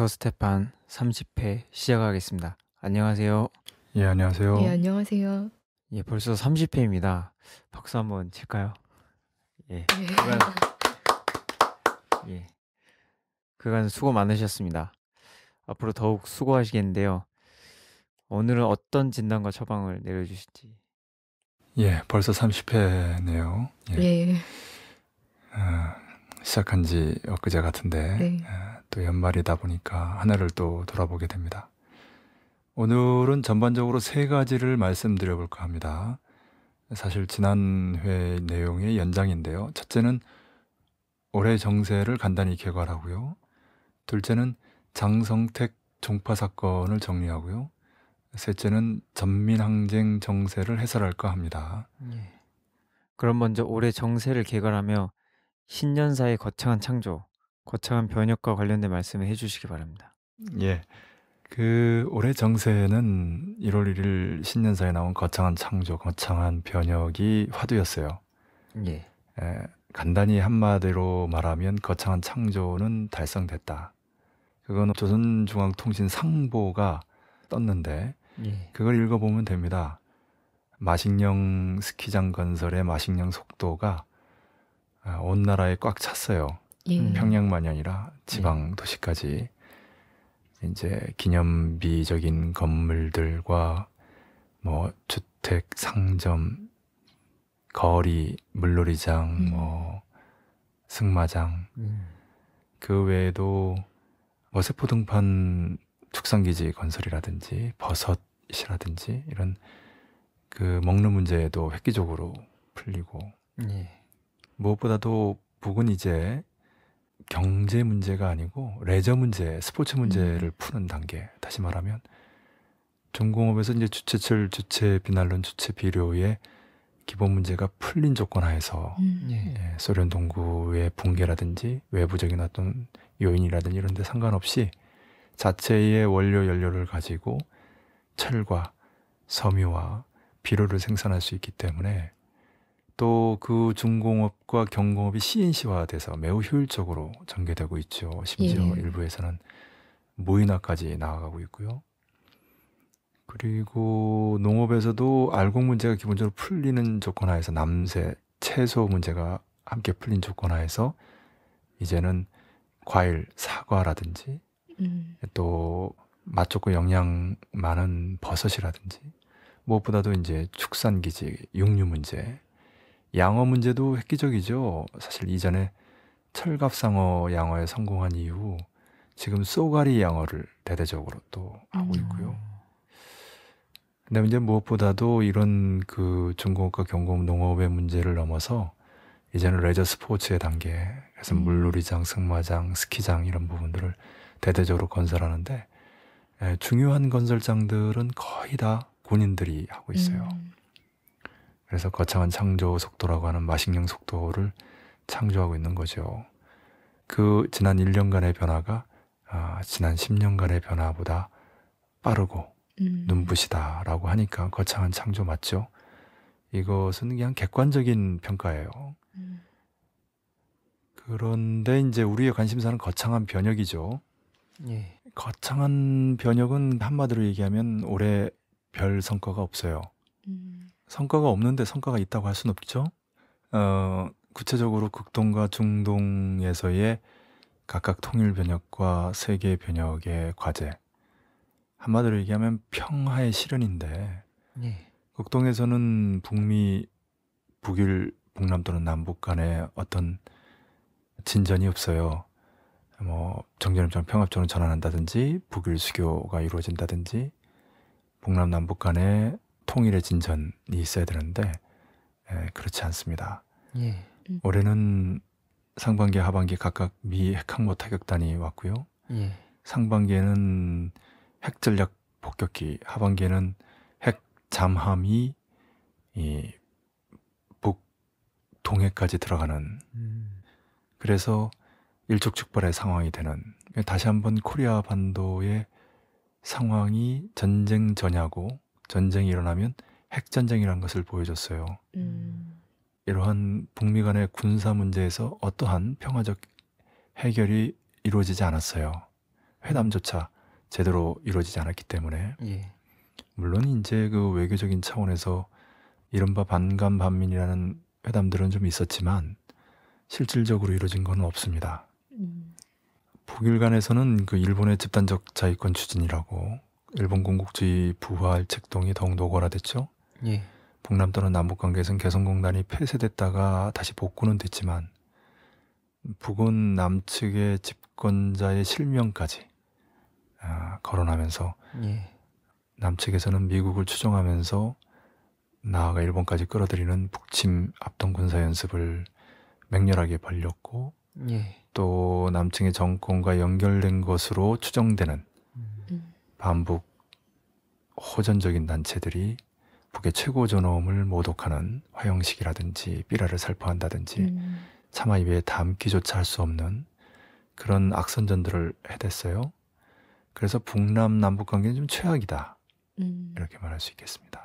닥터 스테판 30회 시작하겠습니다. 안녕하세요. 예, 안녕하세요. 예, 안녕하세요. 예, 벌써 30회입니다. 박수 한번 칠까요? 예, 예. 그간, 예. 그간 수고 많으셨습니다. 앞으로 더욱 수고하시겠는데요. 오늘은 어떤 진단과 처방을 내려주실지. 예, 벌써 30회네요. 예. 예. 어, 시작한 지 엊그제 같은데. 네. 어, 또 연말이다 보니까 하늘을 또 돌아보게 됩니다. 오늘은 전반적으로 세 가지를 말씀드려 볼까 합니다. 사실 지난 회 내용의 연장인데요. 첫째는 올해 정세를 간단히 개괄하고요. 둘째는 장성택 종파 사건을 정리하고요. 셋째는 전민항쟁 정세를 해설할까 합니다. 예. 그럼 먼저 올해 정세를 개괄하며 신년사의 거창한 창조, 거창한 변혁과 관련된 말씀을 해주시기 바랍니다. 예. 그 올해 정세는 1월 1일 신년사에 나온 거창한 창조, 거창한 변혁이 화두였어요. 예. 에, 간단히 한마디로 말하면 거창한 창조는 달성됐다. 그건 조선중앙통신 상보가 떴는데 예. 그걸 읽어보면 됩니다. 마식령 스키장 건설의 마식령 속도가 아, 온 나라에 꽉 찼어요. 예. 음. 평양만이 아니라 지방 네. 도시까지 이제 기념비적인 건물들과 뭐 주택 상점 거리 물놀이장 음. 뭐 승마장 음. 그 외에도 어 세포등판 축산기지 건설이라든지 버섯이라든지 이런 그 먹는 문제도 획기적으로 풀리고 예. 무엇보다도 북은 이제 경제 문제가 아니고 레저 문제, 스포츠 음. 문제를 음. 푸는 단계. 다시 말하면 전공업에서 이제 주체철, 주체 비난론, 주체 비료의 기본 문제가 풀린 조건 하에서 음. 예. 예, 소련 동구의 붕괴라든지 외부적인 어떤 요인이라든지 이런 데 상관없이 자체의 원료 연료를 가지고 철과 섬유와 비료를 생산할 수 있기 때문에 또그 중공업과 경공업이 CNC화돼서 매우 효율적으로 전개되고 있죠. 심지어 예. 일부에서는 모이나까지 나아가고 있고요. 그리고 농업에서도 알곡 문제가 기본적으로 풀리는 조건 하에서 남새 채소 문제가 함께 풀린 조건 하에서 이제는 과일 사과라든지 음. 또맛 좋고 영양 많은 버섯이라든지 무엇보다도 이제 축산기지 육류 문제 양어 문제도 획기적이죠. 사실 이전에 철갑상어 양어에 성공한 이후 지금 쏘가리 양어를 대대적으로 또 하고 음. 있고요. 근데 이제 무엇보다도 이런 그 중공업과 경공 농업의 문제를 넘어서 이제는 레저 스포츠의 단계, 그래서 음. 물놀이장, 승마장, 스키장 이런 부분들을 대대적으로 건설하는데 중요한 건설장들은 거의 다 군인들이 하고 있어요. 음. 그래서 거창한 창조 속도라고 하는 마식령 속도를 창조하고 있는 거죠. 그 지난 1년간의 변화가 아, 지난 10년간의 변화보다 빠르고 음. 눈부시다라고 하니까 거창한 창조 맞죠? 이것은 그냥 객관적인 평가예요. 음. 그런데 이제 우리의 관심사는 거창한 변혁이죠. 예. 거창한 변혁은 한마디로 얘기하면 올해 별 성과가 없어요. 음. 성과가 없는데 성과가 있다고 할 수는 없죠. 어, 구체적으로 극동과 중동에서의 각각 통일 변혁과 세계 변혁의 과제. 한마디로 얘기하면 평화의 실현인데 네. 극동에서는 북미, 북일, 북남 또는 남북 간의 어떤 진전이 없어요. 뭐 정전협정 평화협정을 전환한다든지 북일 수교가 이루어진다든지 북남 남북 간의 통일의 진전이 있어야 되는데 예, 그렇지 않습니다. 예. 음. 올해는 상반기 하반기 각각 미 핵항모 타격단이 왔고요. 예. 상반기에는 핵 전략 폭격기, 하반기에는 핵 잠함이 이 북동해까지 들어가는 음. 그래서 일촉즉발의 상황이 되는 다시 한번 코리아 반도의 상황이 전쟁 전야고 전쟁이 일어나면 핵전쟁이라는 것을 보여줬어요. 음. 이러한 북미 간의 군사 문제에서 어떠한 평화적 해결이 이루어지지 않았어요. 회담조차 제대로 이루어지지 않았기 때문에 예. 물론 이제 그 외교적인 차원에서 이른바 반감 반민이라는 회담들은 좀 있었지만 실질적으로 이루어진 건 없습니다. 음. 북일 간에서는 그 일본의 집단적 자위권 추진이라고 일본 군국주의 부활 책동이 더욱 노골화됐죠. 예. 북남 또는 남북 관계에서는 개성공단이 폐쇄됐다가 다시 복구는 됐지만 북은 남측의 집권자의 실명까지 아, 거론하면서 예. 남측에서는 미국을 추종하면서 나아가 일본까지 끌어들이는 북침 압동 군사 연습을 맹렬하게 벌렸고 예. 또 남측의 정권과 연결된 것으로 추정되는 반북 호전적인 단체들이 북의 최고 존엄을 모독하는 화형식이라든지 삐라를 살포한다든지 음. 차마 입에 담기조차 할 수 없는 그런 악선전들을 해댔어요. 그래서 북남 남북 관계는 좀 최악이다 음. 이렇게 말할 수 있겠습니다.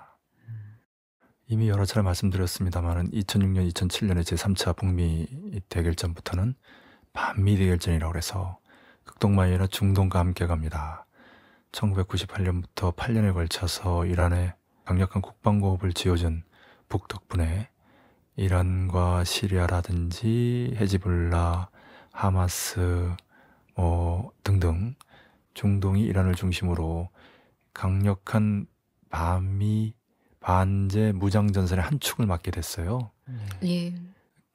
이미 여러 차례 말씀드렸습니다만은 2006년, 2007년에 제 3차 북미 대결전부터는 반미 대결전이라고 해서 극동마이나 중동과 함께 갑니다. 1998년부터 8년에 걸쳐서 이란에 강력한 국방고업을 지어준 북 덕분에 이란과 시리아라든지 헤지볼라, 하마스 뭐 등등 중동이 이란을 중심으로 강력한 반미 반제 무장 전선의 한 축을 맡게 됐어요. 네. 예.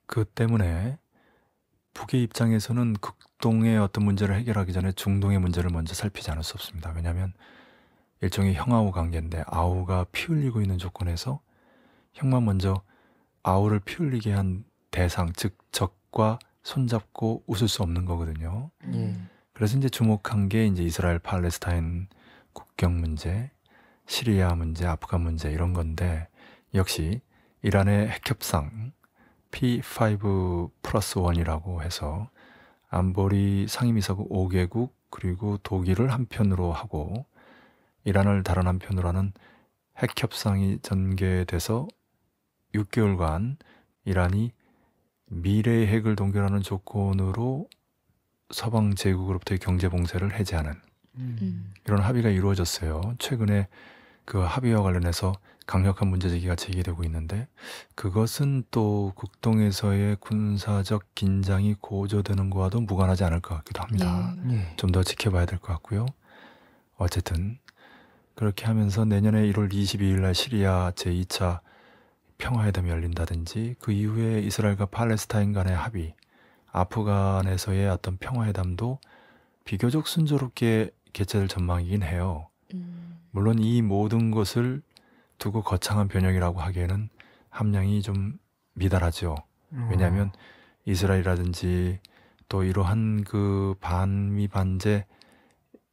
그 때문에 북의 입장에서는 극 중동의 어떤 문제를 해결하기 전에 중동의 문제를 먼저 살피지 않을 수 없습니다. 왜냐하면 일종의 형아우 관계인데 아우가 피 흘리고 있는 조건에서 형만 먼저 아우를 피 흘리게 한 대상, 즉 적과 손잡고 웃을 수 없는 거거든요. 음. 그래서 이제 주목한 게 이제 이스라엘 팔레스타인 국경 문제, 시리아 문제, 아프간 문제 이런 건데 역시 이란의 핵협상 P5 플러스 1이라고 해서 안보리 상임이사국 5개국 그리고 독일을 한편으로 하고 이란을 다른 한편으로 하는 핵협상이 전개돼서 6개월간 이란이 미래의 핵을 동결하는 조건으로 서방 제국으로부터의 경제 봉쇄를 해제하는 음. 음. 이런 합의가 이루어졌어요. 최근에 그 합의와 관련해서 강력한 문제 제기가 제기되고 있는데 그것은 또 극동에서의 군사적 긴장이 고조되는 것과도 무관하지 않을 것 같기도 합니다. 예. 예. 좀더 지켜봐야 될 것 같고요. 어쨌든 그렇게 하면서 내년에 1월 22일 날 시리아 제2차 평화회담이 열린다든지 그 이후에 이스라엘과 팔레스타인 간의 합의, 아프간에서의 어떤 평화회담도 비교적 순조롭게 개최될 전망이긴 해요. 음. 물론 이 모든 것을 두고 거창한 변형이라고 하기에는 함량이 좀 미달하죠. 음. 왜냐하면 이스라엘이라든지 또 이러한 그 반미 반제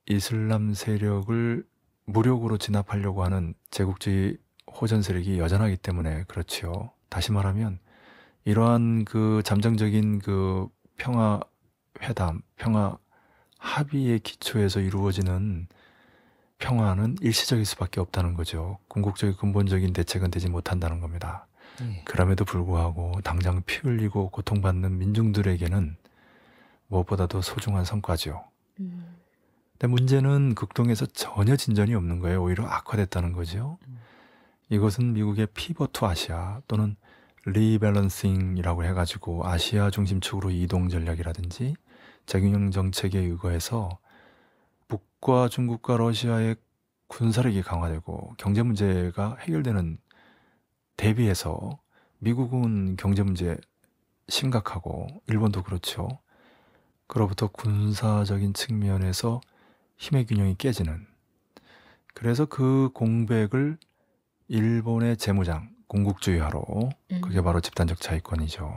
이슬람 세력을 무력으로 진압하려고 하는 제국주의 호전 세력이 여전하기 때문에 그렇지요. 다시 말하면 이러한 그 잠정적인 그 평화 회담, 평화 합의의 기초에서 이루어지는 평화는 일시적일 수밖에 없다는 거죠. 궁극적인 근본적인 대책은 되지 못한다는 겁니다. 예. 그럼에도 불구하고 당장 피 흘리고 고통받는 민중들에게는 무엇보다도 소중한 성과죠. 음. 근데 문제는 극동에서 전혀 진전이 없는 거예요. 오히려 악화됐다는 거죠. 음. 이것은 미국의 피버투 아시아 또는 리밸런싱이라고 해가지고 아시아 중심축으로 이동 전략이라든지 재균형 정책에 의거해서 북과 중국과 러시아의 군사력이 강화되고 경제 문제가 해결되는 대비해서 미국은 경제 문제 심각하고 일본도 그렇죠. 그로부터 군사적인 측면에서 힘의 균형이 깨지는 그래서 그 공백을 일본의 재무장 공국주의화로 음. 그게 바로 집단적 자위권이죠.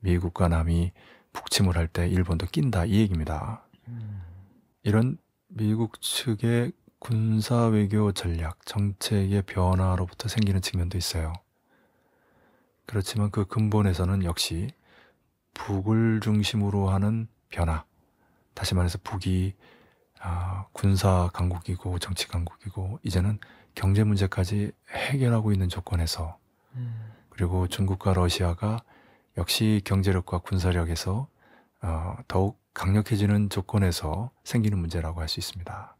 미국과 남이 북침을 할 때 일본도 낀다 이 얘기입니다. 음. 이런 미국 측의 군사 외교 전략, 정책의 변화로부터 생기는 측면도 있어요. 그렇지만 그 근본에서는 역시 북을 중심으로 하는 변화, 다시 말해서 북이 아, 군사 강국이고 정치 강국이고 이제는 경제 문제까지 해결하고 있는 조건에서 음. 그리고 중국과 러시아가 역시 경제력과 군사력에서 어, 더욱 강력해지는 조건에서 생기는 문제라고 할 수 있습니다.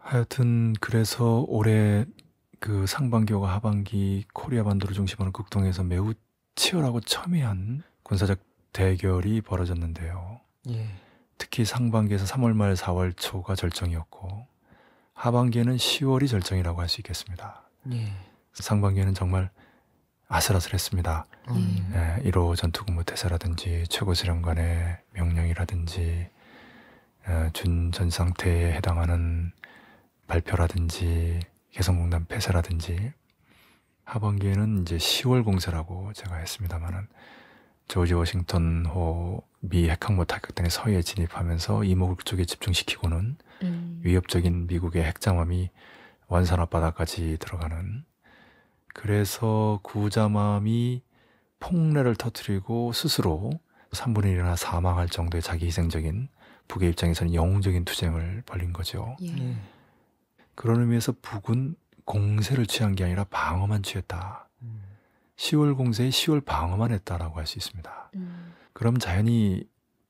하여튼 그래서 올해 그 상반기와 하반기 코리아 반도를 중심으로 극동에서 매우 치열하고 첨예한 군사적 대결이 벌어졌는데요. 예. 특히 상반기에서 3월 말 4월 초가 절정이었고 하반기에는 10월이 절정이라고 할 수 있겠습니다. 예. 상반기에는 정말 아슬아슬했습니다. 음. 네, 1호 전투군무 태세라든지 최고지령관의 명령이라든지 어, 준전 상태에 해당하는 발표라든지 개성공단 폐쇄라든지 하반기에는 이제 10월 공세라고 제가 했습니다만은 조지 워싱턴호 미 핵항모 타격단의 서해에 진입하면서 이목을 쪽에 집중시키고는 음. 위협적인 미국의 핵잠함이 원산 앞바다까지 들어가는 그래서 구자맘이 폭뢰를 터뜨리고 스스로 3분의 1이나 사망할 정도의 자기 희생적인 북의 입장에서는 영웅적인 투쟁을 벌린 거죠. 예. 네. 그런 의미에서 북은 공세를 취한 게 아니라 방어만 취했다. 음. 10월 공세에 10월 방어만 했다라고 할 수 있습니다. 음. 그럼 자연히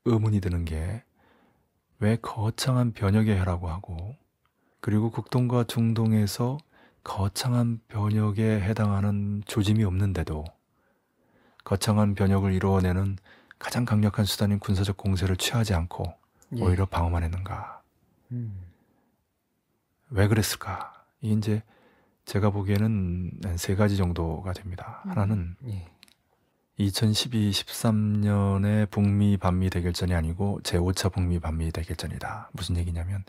의문이 드는 게 왜 거창한 변혁의 해라고 하고 그리고 극동과 중동에서 거창한 변혁에 해당하는 조짐이 없는데도 거창한 변혁을 이루어내는 가장 강력한 수단인 군사적 공세를 취하지 않고 예. 오히려 방어만 했는가? 음. 왜 그랬을까? 이제 제가 보기에는 세 가지 정도가 됩니다. 음. 하나는 예. 2012, 13년에 북미 반미 대결전이 아니고 제5차 북미 반미 대결전이다. 무슨 얘기냐면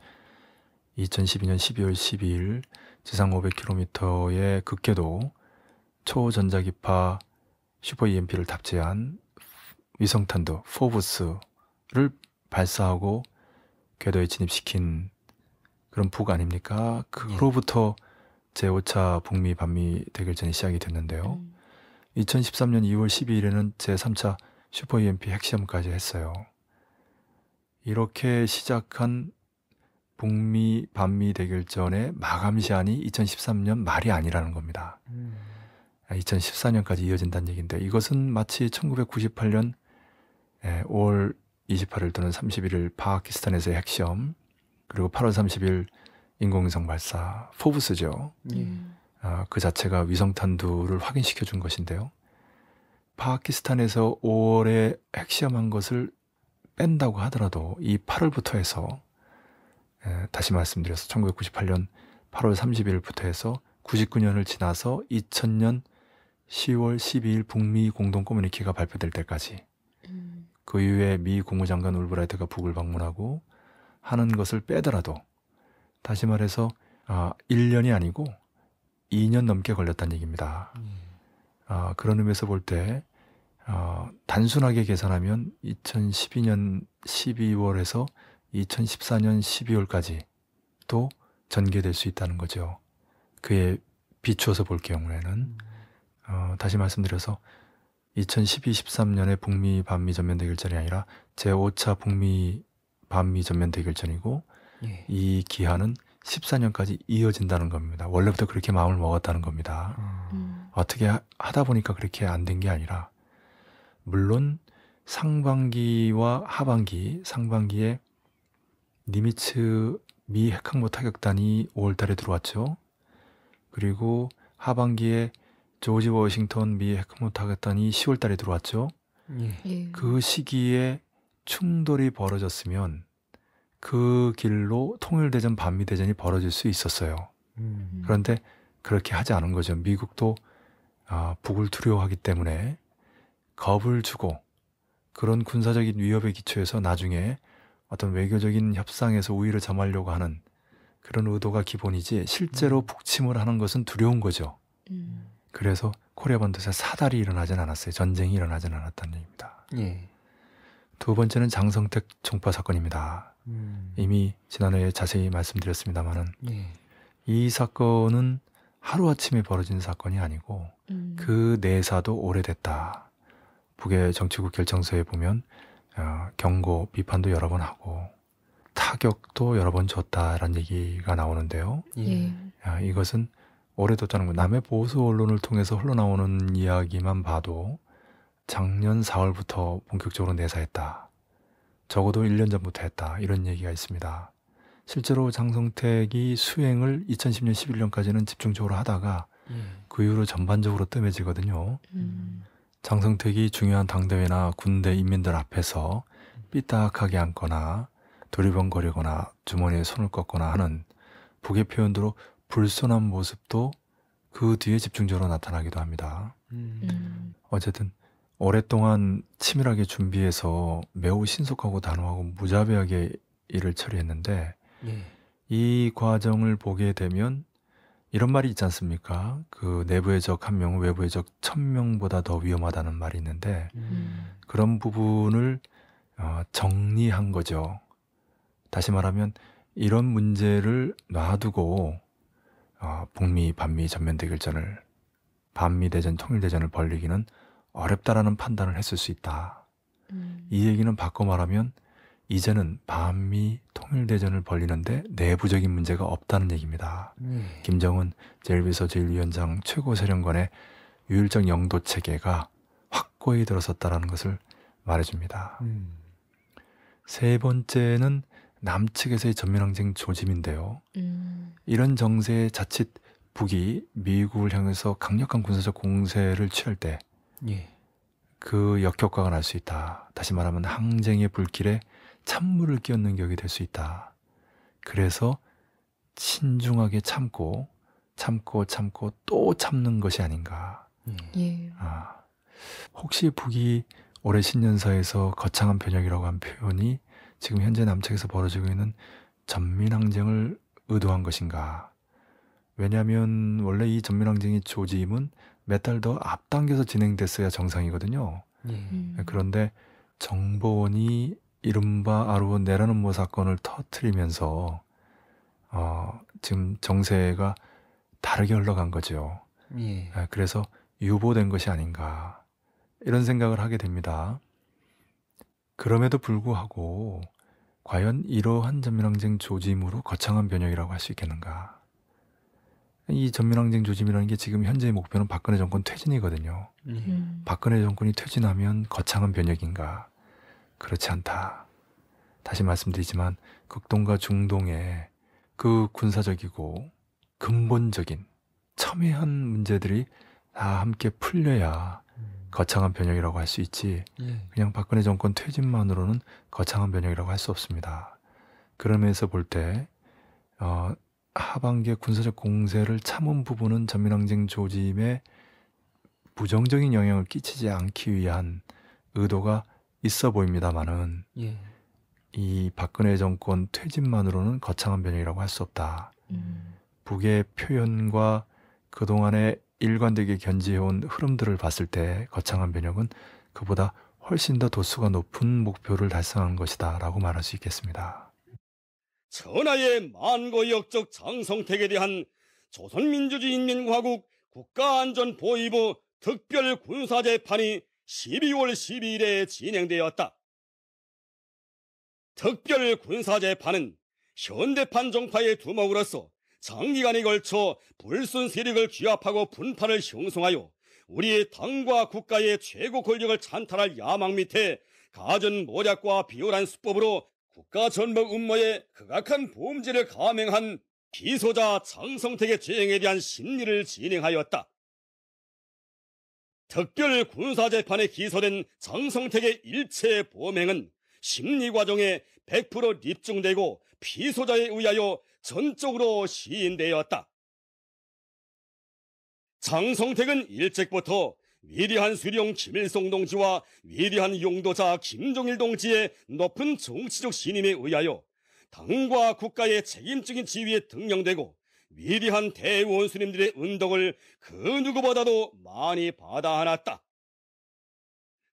2012년 12월 12일 지상 500km의 극계도 초전자기파 슈퍼 EMP를 탑재한 위성탄도 포브스를 발사하고 궤도에 진입시킨 그런 북 아닙니까? 그로부터 제5차 북미 반미 대결전이 시작이 됐는데요. 음. 2013년 2월 12일에는 제3차 슈퍼 EMP 핵시험까지 했어요. 이렇게 시작한 북미 반미 대결전의 마감시한이 2013년 말이 아니라는 겁니다. 음. 2014년까지 이어진다는 얘기인데 이것은 마치 1998년 5월 28일 또는 31일 파키스탄에서의 핵시험 그리고 8월 30일 인공위성 발사 포브스죠. 예. 아, 그 자체가 위성탄두를 확인시켜 준 것인데요. 파키스탄에서 5월에 핵시험한 것을 뺀다고 하더라도 이 8월부터 해서 다시 말씀드려서 1998년 8월 30일부터 해서 99년을 지나서 2000년 10월 12일 북미 공동 커뮤니케가 발표될 때까지 음. 그 이후에 미 국무장관 울브라이트가 북을 방문하고 하는 것을 빼더라도 다시 말해서 아, 1년이 아니고 2년 넘게 걸렸다는 얘기입니다. 음. 아, 그런 의미에서 볼때 어, 아, 단순하게 계산하면 2012년 12월에서 2014년 12월까지 도 전개될 수 있다는 거죠. 그에 비추어서 볼 경우에는 음. 어, 다시 말씀드려서 2012-13년에 북미 반미 전면 대결전이 아니라 제5차 북미 반미 전면 대결전이고 예. 이 기한은 14년까지 이어진다는 겁니다. 원래부터 그렇게 마음을 먹었다는 겁니다. 아. 음. 어떻게 하, 하다 보니까 그렇게 안 된 게 아니라 물론 상반기와 하반기 상반기에 니미츠 미 핵항모 타격단이 5월달에 들어왔죠. 그리고 하반기에 조지 워싱턴 미핵무하겠다니 10월달에 들어왔죠. 예. 예. 그 시기에 충돌이 벌어졌으면 그 길로 통일대전 반미대전이 벌어질 수 있었어요. 음. 그런데 그렇게 하지 않은 거죠. 미국도 아, 북을 두려워하기 때문에 겁을 주고 그런 군사적인 위협에기초해서 나중에 어떤 외교적인 협상에서 우위를 점하려고 하는 그런 의도가 기본이지 실제로 음. 북침을 하는 것은 두려운 거죠. 음. 그래서 코리아 반도에 사달이 일어나진 않았어요. 전쟁이 일어나진 않았다는 얘기입니다. 예. 두 번째는 장성택 총파 사건입니다. 음. 이미 지난해에 자세히 말씀드렸습니다마는 예. 이 사건은 하루아침에 벌어진 사건이 아니고 음. 그 내사도 오래됐다. 북의 정치국 결정서에 보면 어, 경고 비판도 여러 번 하고 타격도 여러 번 줬다라는 얘기가 나오는데요. 예. 어, 이것은 오래뒀다는 거 뭐 남의 보수 언론을 통해서 흘러나오는 이야기만 봐도 작년 4월부터 본격적으로 내사했다. 적어도 1년 전부터 했다. 이런 얘기가 있습니다. 실제로 장성택이 수행을 2010년 11년까지는 집중적으로 하다가 음. 그 이후로 전반적으로 뜸해지거든요. 음. 장성택이 중요한 당대회나 군대 인민들 앞에서 삐딱하게 앉거나 도리번거리거나 주머니에 손을 꺾거나 하는 북의 표현으로 불손한 모습도 그 뒤에 집중적으로 나타나기도 합니다. 음. 어쨌든 오랫동안 치밀하게 준비해서 매우 신속하고 단호하고 무자비하게 일을 처리했는데 예. 이 과정을 보게 되면 이런 말이 있지 않습니까? 그 내부의 적 한 명은 외부의 적 천 명보다 더 위험하다는 말이 있는데 음. 그런 부분을 어, 정리한 거죠. 다시 말하면 이런 문제를 놔두고 어, 북미 반미 전면대 결전을 반미 대전 통일 대전을 벌리기는 어렵다라는 판단을 했을 수 있다. 음. 이 얘기는 바꿔 말하면 이제는 반미 통일 대전을 벌리는데 내부적인 문제가 없다는 얘기입니다. 음. 김정은 제1비서 제1위원장 최고세령관의 유일적 영도 체계가 확고히 들어섰다라는 것을 말해줍니다. 음. 세 번째는 남측에서의 전면항쟁 조짐인데요. 음. 이런 정세에 자칫 북이 미국을 향해서 강력한 군사적 공세를 취할 때 예. 그 역효과가 날 수 있다. 다시 말하면 항쟁의 불길에 찬물을 끼얹는 격이 될 수 있다. 그래서 신중하게 참고 참고 참고 또 참는 것이 아닌가. 예. 예. 아, 혹시 북이 올해 신년사에서 거창한 변혁이라고 한 표현이 지금 현재 남측에서 벌어지고 있는 전민항쟁을 의도한 것인가? 왜냐하면 원래 이 전민항쟁의 조짐은 몇 달 더 앞당겨서 진행됐어야 정상이거든요. 예. 음. 그런데 정보원이 이른바 아루원 내라는모 사건을 터트리면서 어, 지금 정세가 다르게 흘러간 거죠. 예. 아, 그래서 유보된 것이 아닌가 이런 생각을 하게 됩니다. 그럼에도 불구하고 과연 이러한 전면항쟁 조짐으로 거창한 변혁이라고 할 수 있겠는가? 이 전면항쟁 조짐이라는 게 지금 현재의 목표는 박근혜 정권 퇴진이거든요. 음. 음. 박근혜 정권이 퇴진하면 거창한 변혁인가? 그렇지 않다. 다시 말씀드리지만 극동과 중동의 그 군사적이고 근본적인 첨예한 문제들이 다 함께 풀려야 거창한 변혁이라고 할 수 있지 예. 그냥 박근혜 정권 퇴진만으로는 거창한 변혁이라고 할 수 없습니다. 그러면서 볼 때 어, 하반기에 군사적 공세를 참은 부분은 전민항쟁 조짐에 부정적인 영향을 끼치지 않기 위한 의도가 있어 보입니다만은 예. 이 박근혜 정권 퇴진만으로는 거창한 변혁이라고 할 수 없다. 음. 북의 표현과 그동안의 일관되게 견지해온 흐름들을 봤을 때 거창한 변혁은 그보다 훨씬 더 도수가 높은 목표를 달성한 것이다 라고 말할 수 있겠습니다. 천하의 만고역적 장성택에 대한 조선민주주의인민과국 국가안전보위부 특별군사재판이 12월 12일에 진행되었다. 특별군사재판은 현대판 정파의 두목으로서 장기간에 걸쳐 불순 세력을 규합하고 분파를 형성하여 우리의 당과 국가의 최고 권력을 찬탈할 야망 밑에 가전 모략과 비열한 수법으로 국가 전복 음모에 극악한 범죄를 감행한 비소자 장성택의 죄행에 대한 심리를 진행하였다. 특별 군사재판에 기소된 장성택의 일체 범행은 심리 과정에 100% 입증되고 피소자에 의하여 전적으로 시인되었다. 장성택은 일찍부터 위대한 수령 김일성 동지와 위대한 용도자 김종일 동지의 높은 정치적 신임에 의하여 당과 국가의 책임적인 지위에 등용되고 위대한 대원수님들의 은덕을 그 누구보다도 많이 받아 안았다.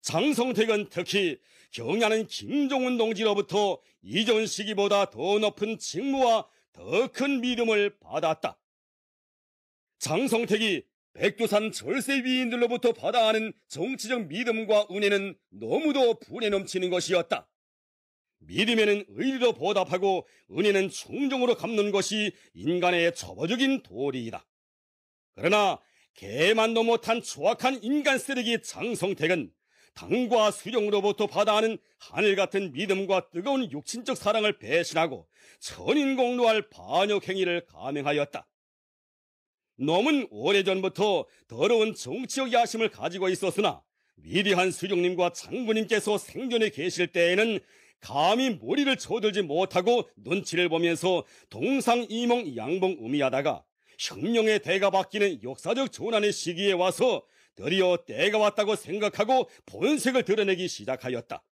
장성택은 특히 경하는 김종훈 동지로부터 이전 시기보다 더 높은 직무와 더큰 믿음을 받았다. 장성택이 백두산 절세 위인들로부터 받아하는 정치적 믿음과 은혜는 너무도 분에 넘치는 것이었다. 믿음에는 의리로 보답하고 은혜는 충정으로 갚는 것이 인간의 처보적인 도리이다. 그러나 개만도 못한 추악한 인간 쓰레기 장성택은 당과 수령으로부터 받아하는 하늘 같은 믿음과 뜨거운 육신적 사랑을 배신하고 천인공로할 반역 행위를 감행하였다. 놈은 오래전부터 더러운 정치적 야심을 가지고 있었으나 위대한 수령님과 장군님께서 생존해 계실 때에는 감히 머리를 쳐들지 못하고 눈치를 보면서 동상이몽 양봉 음미하다가 혁명의 대가 바뀌는 역사적 전환의 시기에 와서 드디어 때가 왔다고 생각하고 본색을 드러내기 시작하였다.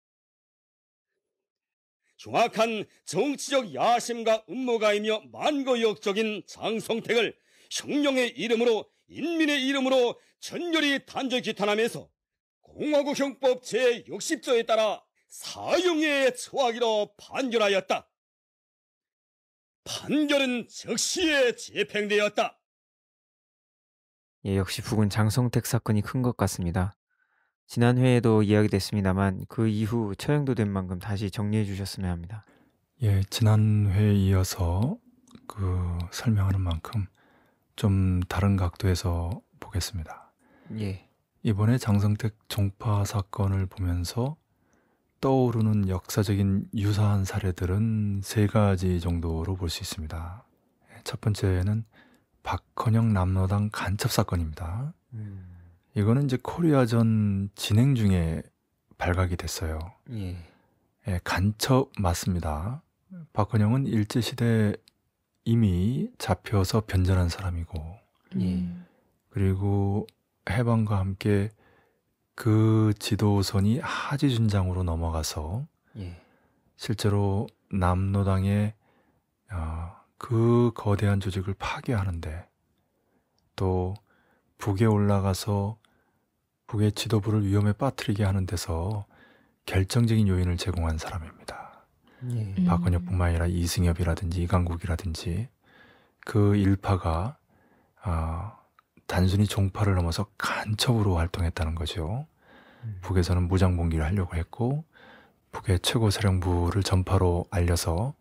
흉악한 정치적 야심과 음모가이며 만거역적인 장성택을 혁명의 이름으로 인민의 이름으로 전열이 단절 기탄하면서 공화국 형법 제60조에 따라 사용에 처하기로 판결하였다. 판결은 즉시에 집행되었다. 예, 역시 북은 장성택 사건이 큰 것 같습니다. 지난 회에도 이야기됐습니다만 그 이후 처형도 된 만큼 다시 정리해 주셨으면 합니다. 예, 지난 회에 이어서 그 설명하는 만큼 좀 다른 각도에서 보겠습니다. 예. 이번에 장성택 종파 사건을 보면서 떠오르는 역사적인 유사한 사례들은 세 가지 정도로 볼 수 있습니다. 첫 번째는 박헌영 남로당 간첩 사건입니다. 음. 이거는 이제 코리아전 진행 중에 발각이 됐어요. 예. 예, 간첩 맞습니다. 박헌영은 일제 시대 이미 잡혀서 변절한 사람이고, 예. 음. 그리고 해방과 함께 그 지도선이 하지준장으로 넘어가서 예. 실제로 남로당의 어, 그 거대한 조직을 파괴하는데 또 북에 올라가서 북의 지도부를 위험에 빠뜨리게 하는 데서 결정적인 요인을 제공한 사람입니다. 예. 음. 박건혁뿐만 아니라 이승엽이라든지 이강국이라든지 그 일파가 어, 단순히 종파를 넘어서 간첩으로 활동했다는 거죠. 음. 북에서는 무장봉기를 하려고 했고 북의 최고 사령부를 전파로 알려서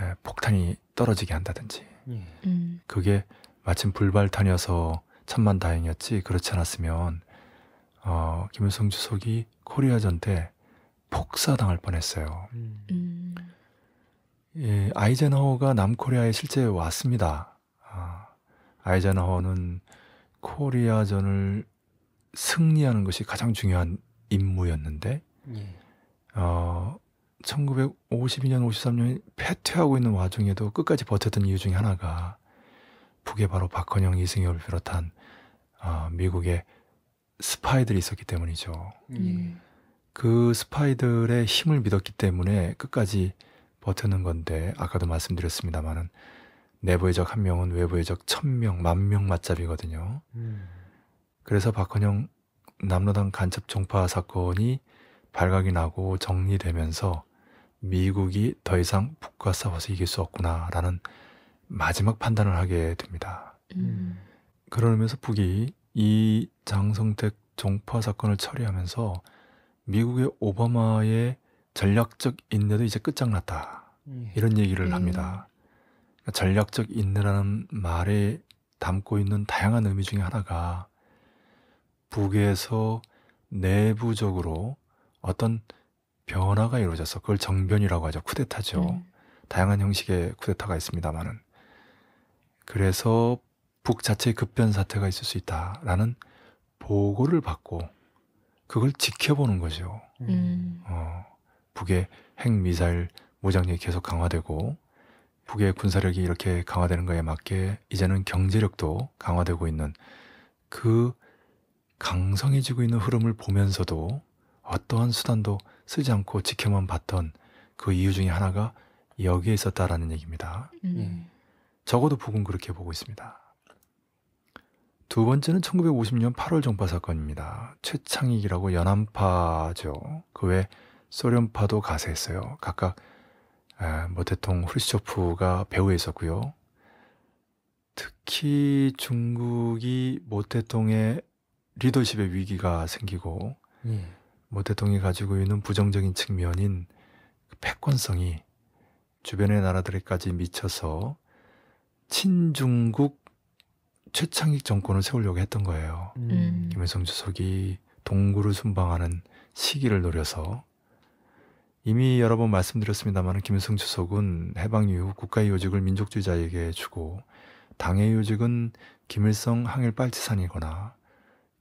예, 폭탄이 떨어지게 한다든지 예. 음. 그게 마침 불발탄이어서 천만 다행이었지 그렇지 않았으면 어, 김일성 주석이 코리아전 때 폭사당할 뻔했어요. 음. 음. 예, 아이젠하워가 남코리아에 실제 왔습니다. 아, 아이젠하워는 코리아전을 승리하는 것이 가장 중요한 임무였는데 예. 어, 1952년, 5 3년 패퇴하고 있는 와중에도 끝까지 버텼던 이유 중에 하나가 북에 바로 박헌영, 이승엽을 비롯한 어, 미국의 스파이들이 있었기 때문이죠. 예. 음. 그 스파이들의 힘을 믿었기 때문에 끝까지 버텨는 건데 아까도 말씀드렸습니다만은 내부의 적 한 명은 외부의 적 천 명, 만 명 맞잡이거든요. 음. 그래서 박헌영 남로당 간첩 종파 사건이 발각이 나고 정리되면서 미국이 더 이상 북과 싸워서 이길 수 없구나라는 마지막 판단을 하게 됩니다. 음. 그러면서 북이 이 장성택 종파 사건을 처리하면서 미국의 오바마의 전략적 인내도 이제 끝장났다. 예. 이런 얘기를 예. 합니다. 그러니까 전략적 인내라는 말에 담고 있는 다양한 의미 중에 하나가 북에서 내부적으로 어떤 변화가 이루어져서 그걸 정변이라고 하죠. 쿠데타죠. 네. 다양한 형식의 쿠데타가 있습니다만은 그래서 북 자체의 급변 사태가 있을 수 있다라는 보고를 받고 그걸 지켜보는 거죠. 음. 어, 북의 핵 미사일 무장력이 계속 강화되고 북의 군사력이 이렇게 강화되는 거에 맞게 이제는 경제력도 강화되고 있는 그 강성해지고 있는 흐름을 보면서도 어떠한 수단도 쓰지 않고 지켜만 봤던 그 이유 중에 하나가 여기에 있었다라는 얘기입니다. 음. 예. 적어도 북은 그렇게 보고 있습니다. 두 번째는 1950년 8월 정파 사건입니다. 최창익이라고 연안파죠. 그 외 소련파도 가세했어요. 각각 뭐 대통령 후르시초프가 배후에 있었고요. 특히 중국이 모태통의 리더십의 위기가 생기고 음. 노 대통령이 가지고 있는 부정적인 측면인 그 패권성이 주변의 나라들에까지 미쳐서 친중국 최창익 정권을 세우려고 했던 거예요. 음. 음. 김일성 주석이 동구를 순방하는 시기를 노려서 이미 여러 번 말씀드렸습니다만 김일성 주석은 해방 이후 국가의 요직을 민족주의자에게 주고 당의 요직은 김일성 항일 빨치산이거나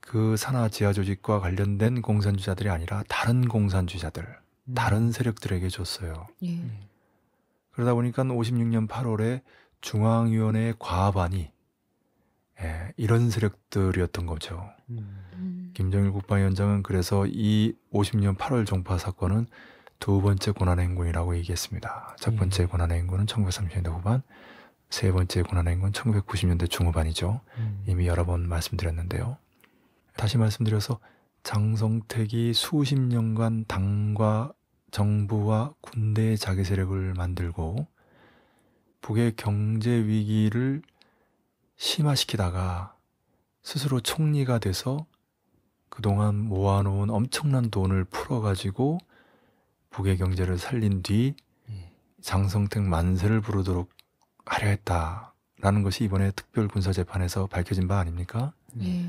그 산하 지하 조직과 관련된 공산주의자들이 아니라 다른 공산주의자들, 음. 다른 세력들에게 줬어요. 예. 음. 그러다 보니까 56년 8월에 중앙위원회 과반이 예, 이런 세력들이었던 거죠. 음. 음. 김정일 국방위원장은 그래서 이 50년 8월 종파 사건은 두 번째 고난의 행군이라고 얘기했습니다. 첫 음. 번째 예. 고난의 행군은 1930년대 후반, 세 번째 고난의 행군 은 1990년대 중후반이죠. 음. 이미 여러 번 말씀드렸는데요. 다시 말씀드려서 장성택이 수십 년간 당과 정부와 군대의 자기 세력을 만들고 북의 경제 위기를 심화시키다가 스스로 총리가 돼서 그동안 모아놓은 엄청난 돈을 풀어가지고 북의 경제를 살린 뒤 음. 장성택 만세를 부르도록 하려 했다라는 것이 이번에 특별군사재판에서 밝혀진 바 아닙니까? 네.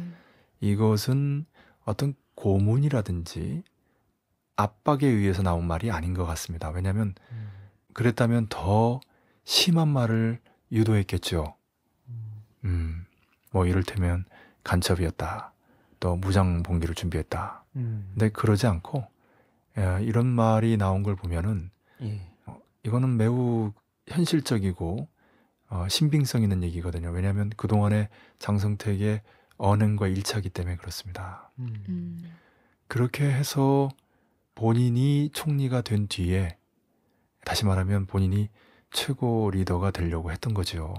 이것은 어떤 고문이라든지 압박에 의해서 나온 말이 아닌 것 같습니다. 왜냐하면 음. 그랬다면 더 심한 말을 유도했겠죠. 음. 음, 뭐 이를테면 간첩이었다. 또 무장 봉기를 준비했다. 음. 근데 그러지 않고 에, 예, 이런 말이 나온 걸 보면은 예. 어, 이거는 매우 현실적이고 어, 신빙성 있는 얘기거든요. 왜냐하면 그 동안에 장성택의 언행과 일치하기 때문에 그렇습니다. 음. 음. 그렇게 해서 본인이 총리가 된 뒤에 다시 말하면 본인이 최고 리더가 되려고 했던 거지요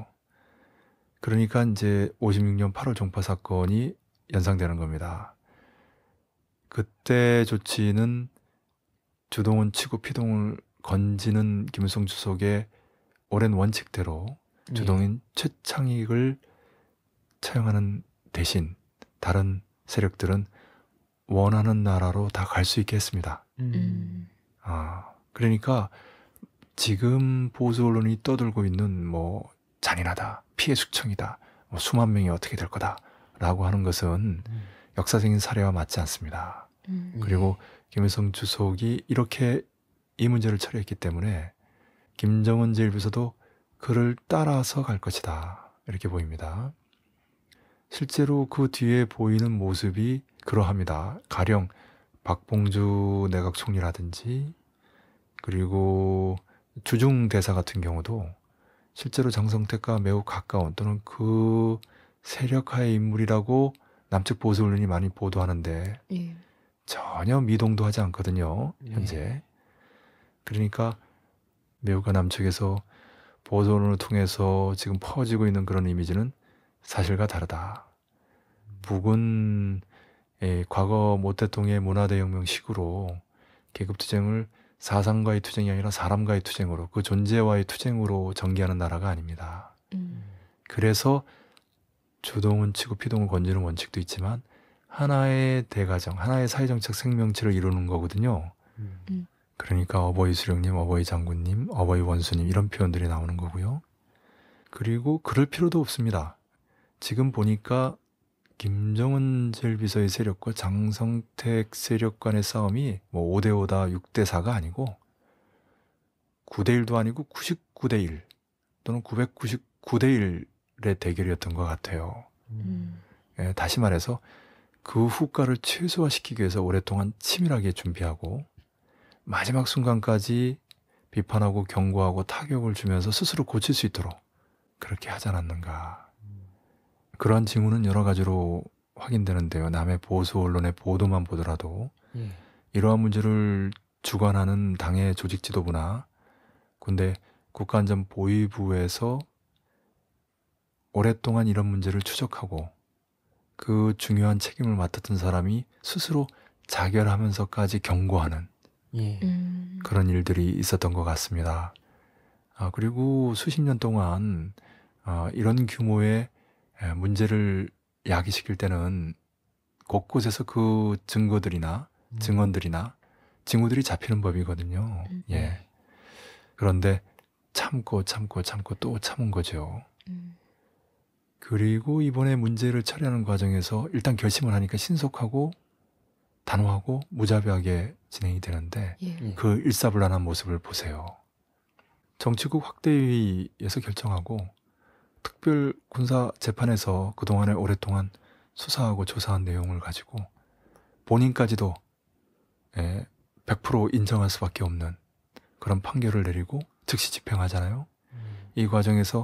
그러니까 이제 56년 8월 종파 사건이 연상되는 겁니다. 그때 조치는 주동은 치고 피동을 건지는 김일성 주석의 오랜 원칙대로 주동인 예. 최창익을 차용하는 대신 다른 세력들은 원하는 나라로 다 갈 수 있게 했습니다. 음. 아, 그러니까 지금 보수 언론이 떠들고 있는 뭐 잔인하다, 피해 숙청이다, 뭐 수만 명이 어떻게 될 거다라고 하는 것은 음. 역사적인 사례와 맞지 않습니다. 음. 그리고 예. 김일성 주석이 이렇게 이 문제를 처리했기 때문에 김정은 제일부서도 그를 따라서 갈 것이다. 이렇게 보입니다. 실제로 그 뒤에 보이는 모습이 그러합니다. 가령 박봉주 내각 총리라든지 그리고 주중 대사 같은 경우도 실제로 정성택과 매우 가까운 또는 그 세력화의 인물이라고 남측 보수 언론이 많이 보도하는데 예. 전혀 미동도 하지 않거든요. 현재. 예. 그러니까 매우가 남측에서 보수 언론을 통해서 지금 퍼지고 있는 그런 이미지는 사실과 다르다. 북은 예, 과거 모태통의 문화대혁명 식으로 계급투쟁을 사상과의 투쟁이 아니라 사람과의 투쟁으로 그 존재와의 투쟁으로 전개하는 나라가 아닙니다. 음. 그래서 주동은 치고 피동을 건지는 원칙도 있지만 하나의 대가정, 하나의 사회정책 생명체를 이루는 거거든요. 음. 음. 그러니까 어버이 수령님, 어버이 장군님, 어버이 원수님 이런 표현들이 나오는 거고요. 그리고 그럴 필요도 없습니다. 지금 보니까 김정은 제일비서의 세력과 장성택 세력 간의 싸움이 뭐 5대5다 6대4가 아니고 9대1도 아니고 99대1 또는 999대1의 대결이었던 것 같아요. 음. 예, 다시 말해서 그 후과를 최소화시키기 위해서 오랫동안 치밀하게 준비하고 마지막 순간까지 비판하고 경고하고 타격을 주면서 스스로 고칠 수 있도록 그렇게 하지 않았는가 그러한 징후는 여러 가지로 확인되는데요. 남의 보수 언론의 보도만 보더라도 예. 이러한 문제를 주관하는 당의 조직 지도부나 군대 국가안전보위부에서 오랫동안 이런 문제를 추적하고 그 중요한 책임을 맡았던 사람이 스스로 자결하면서까지 경고하는 예. 음. 그런 일들이 있었던 것 같습니다. 아, 그리고 수십 년 동안 아, 이런 규모의 예, 문제를 야기시킬 때는 곳곳에서 그 증거들이나 음. 증언들이나 증오들이 잡히는 법이거든요. 음. 예. 네. 그런데 참고 참고 참고 또 참은 거죠. 음. 그리고 이번에 문제를 처리하는 과정에서 일단 결심을 하니까 신속하고 단호하고 무자비하게 진행이 되는데 예. 음. 그 일사불란한 모습을 보세요. 정치국 확대위에서 결정하고 특별 군사 재판에서 그동안에 오랫동안 수사하고 조사한 내용을 가지고 본인까지도 100% 예, 인정할 수밖에 없는 그런 판결을 내리고 즉시 집행하잖아요. 음. 이 과정에서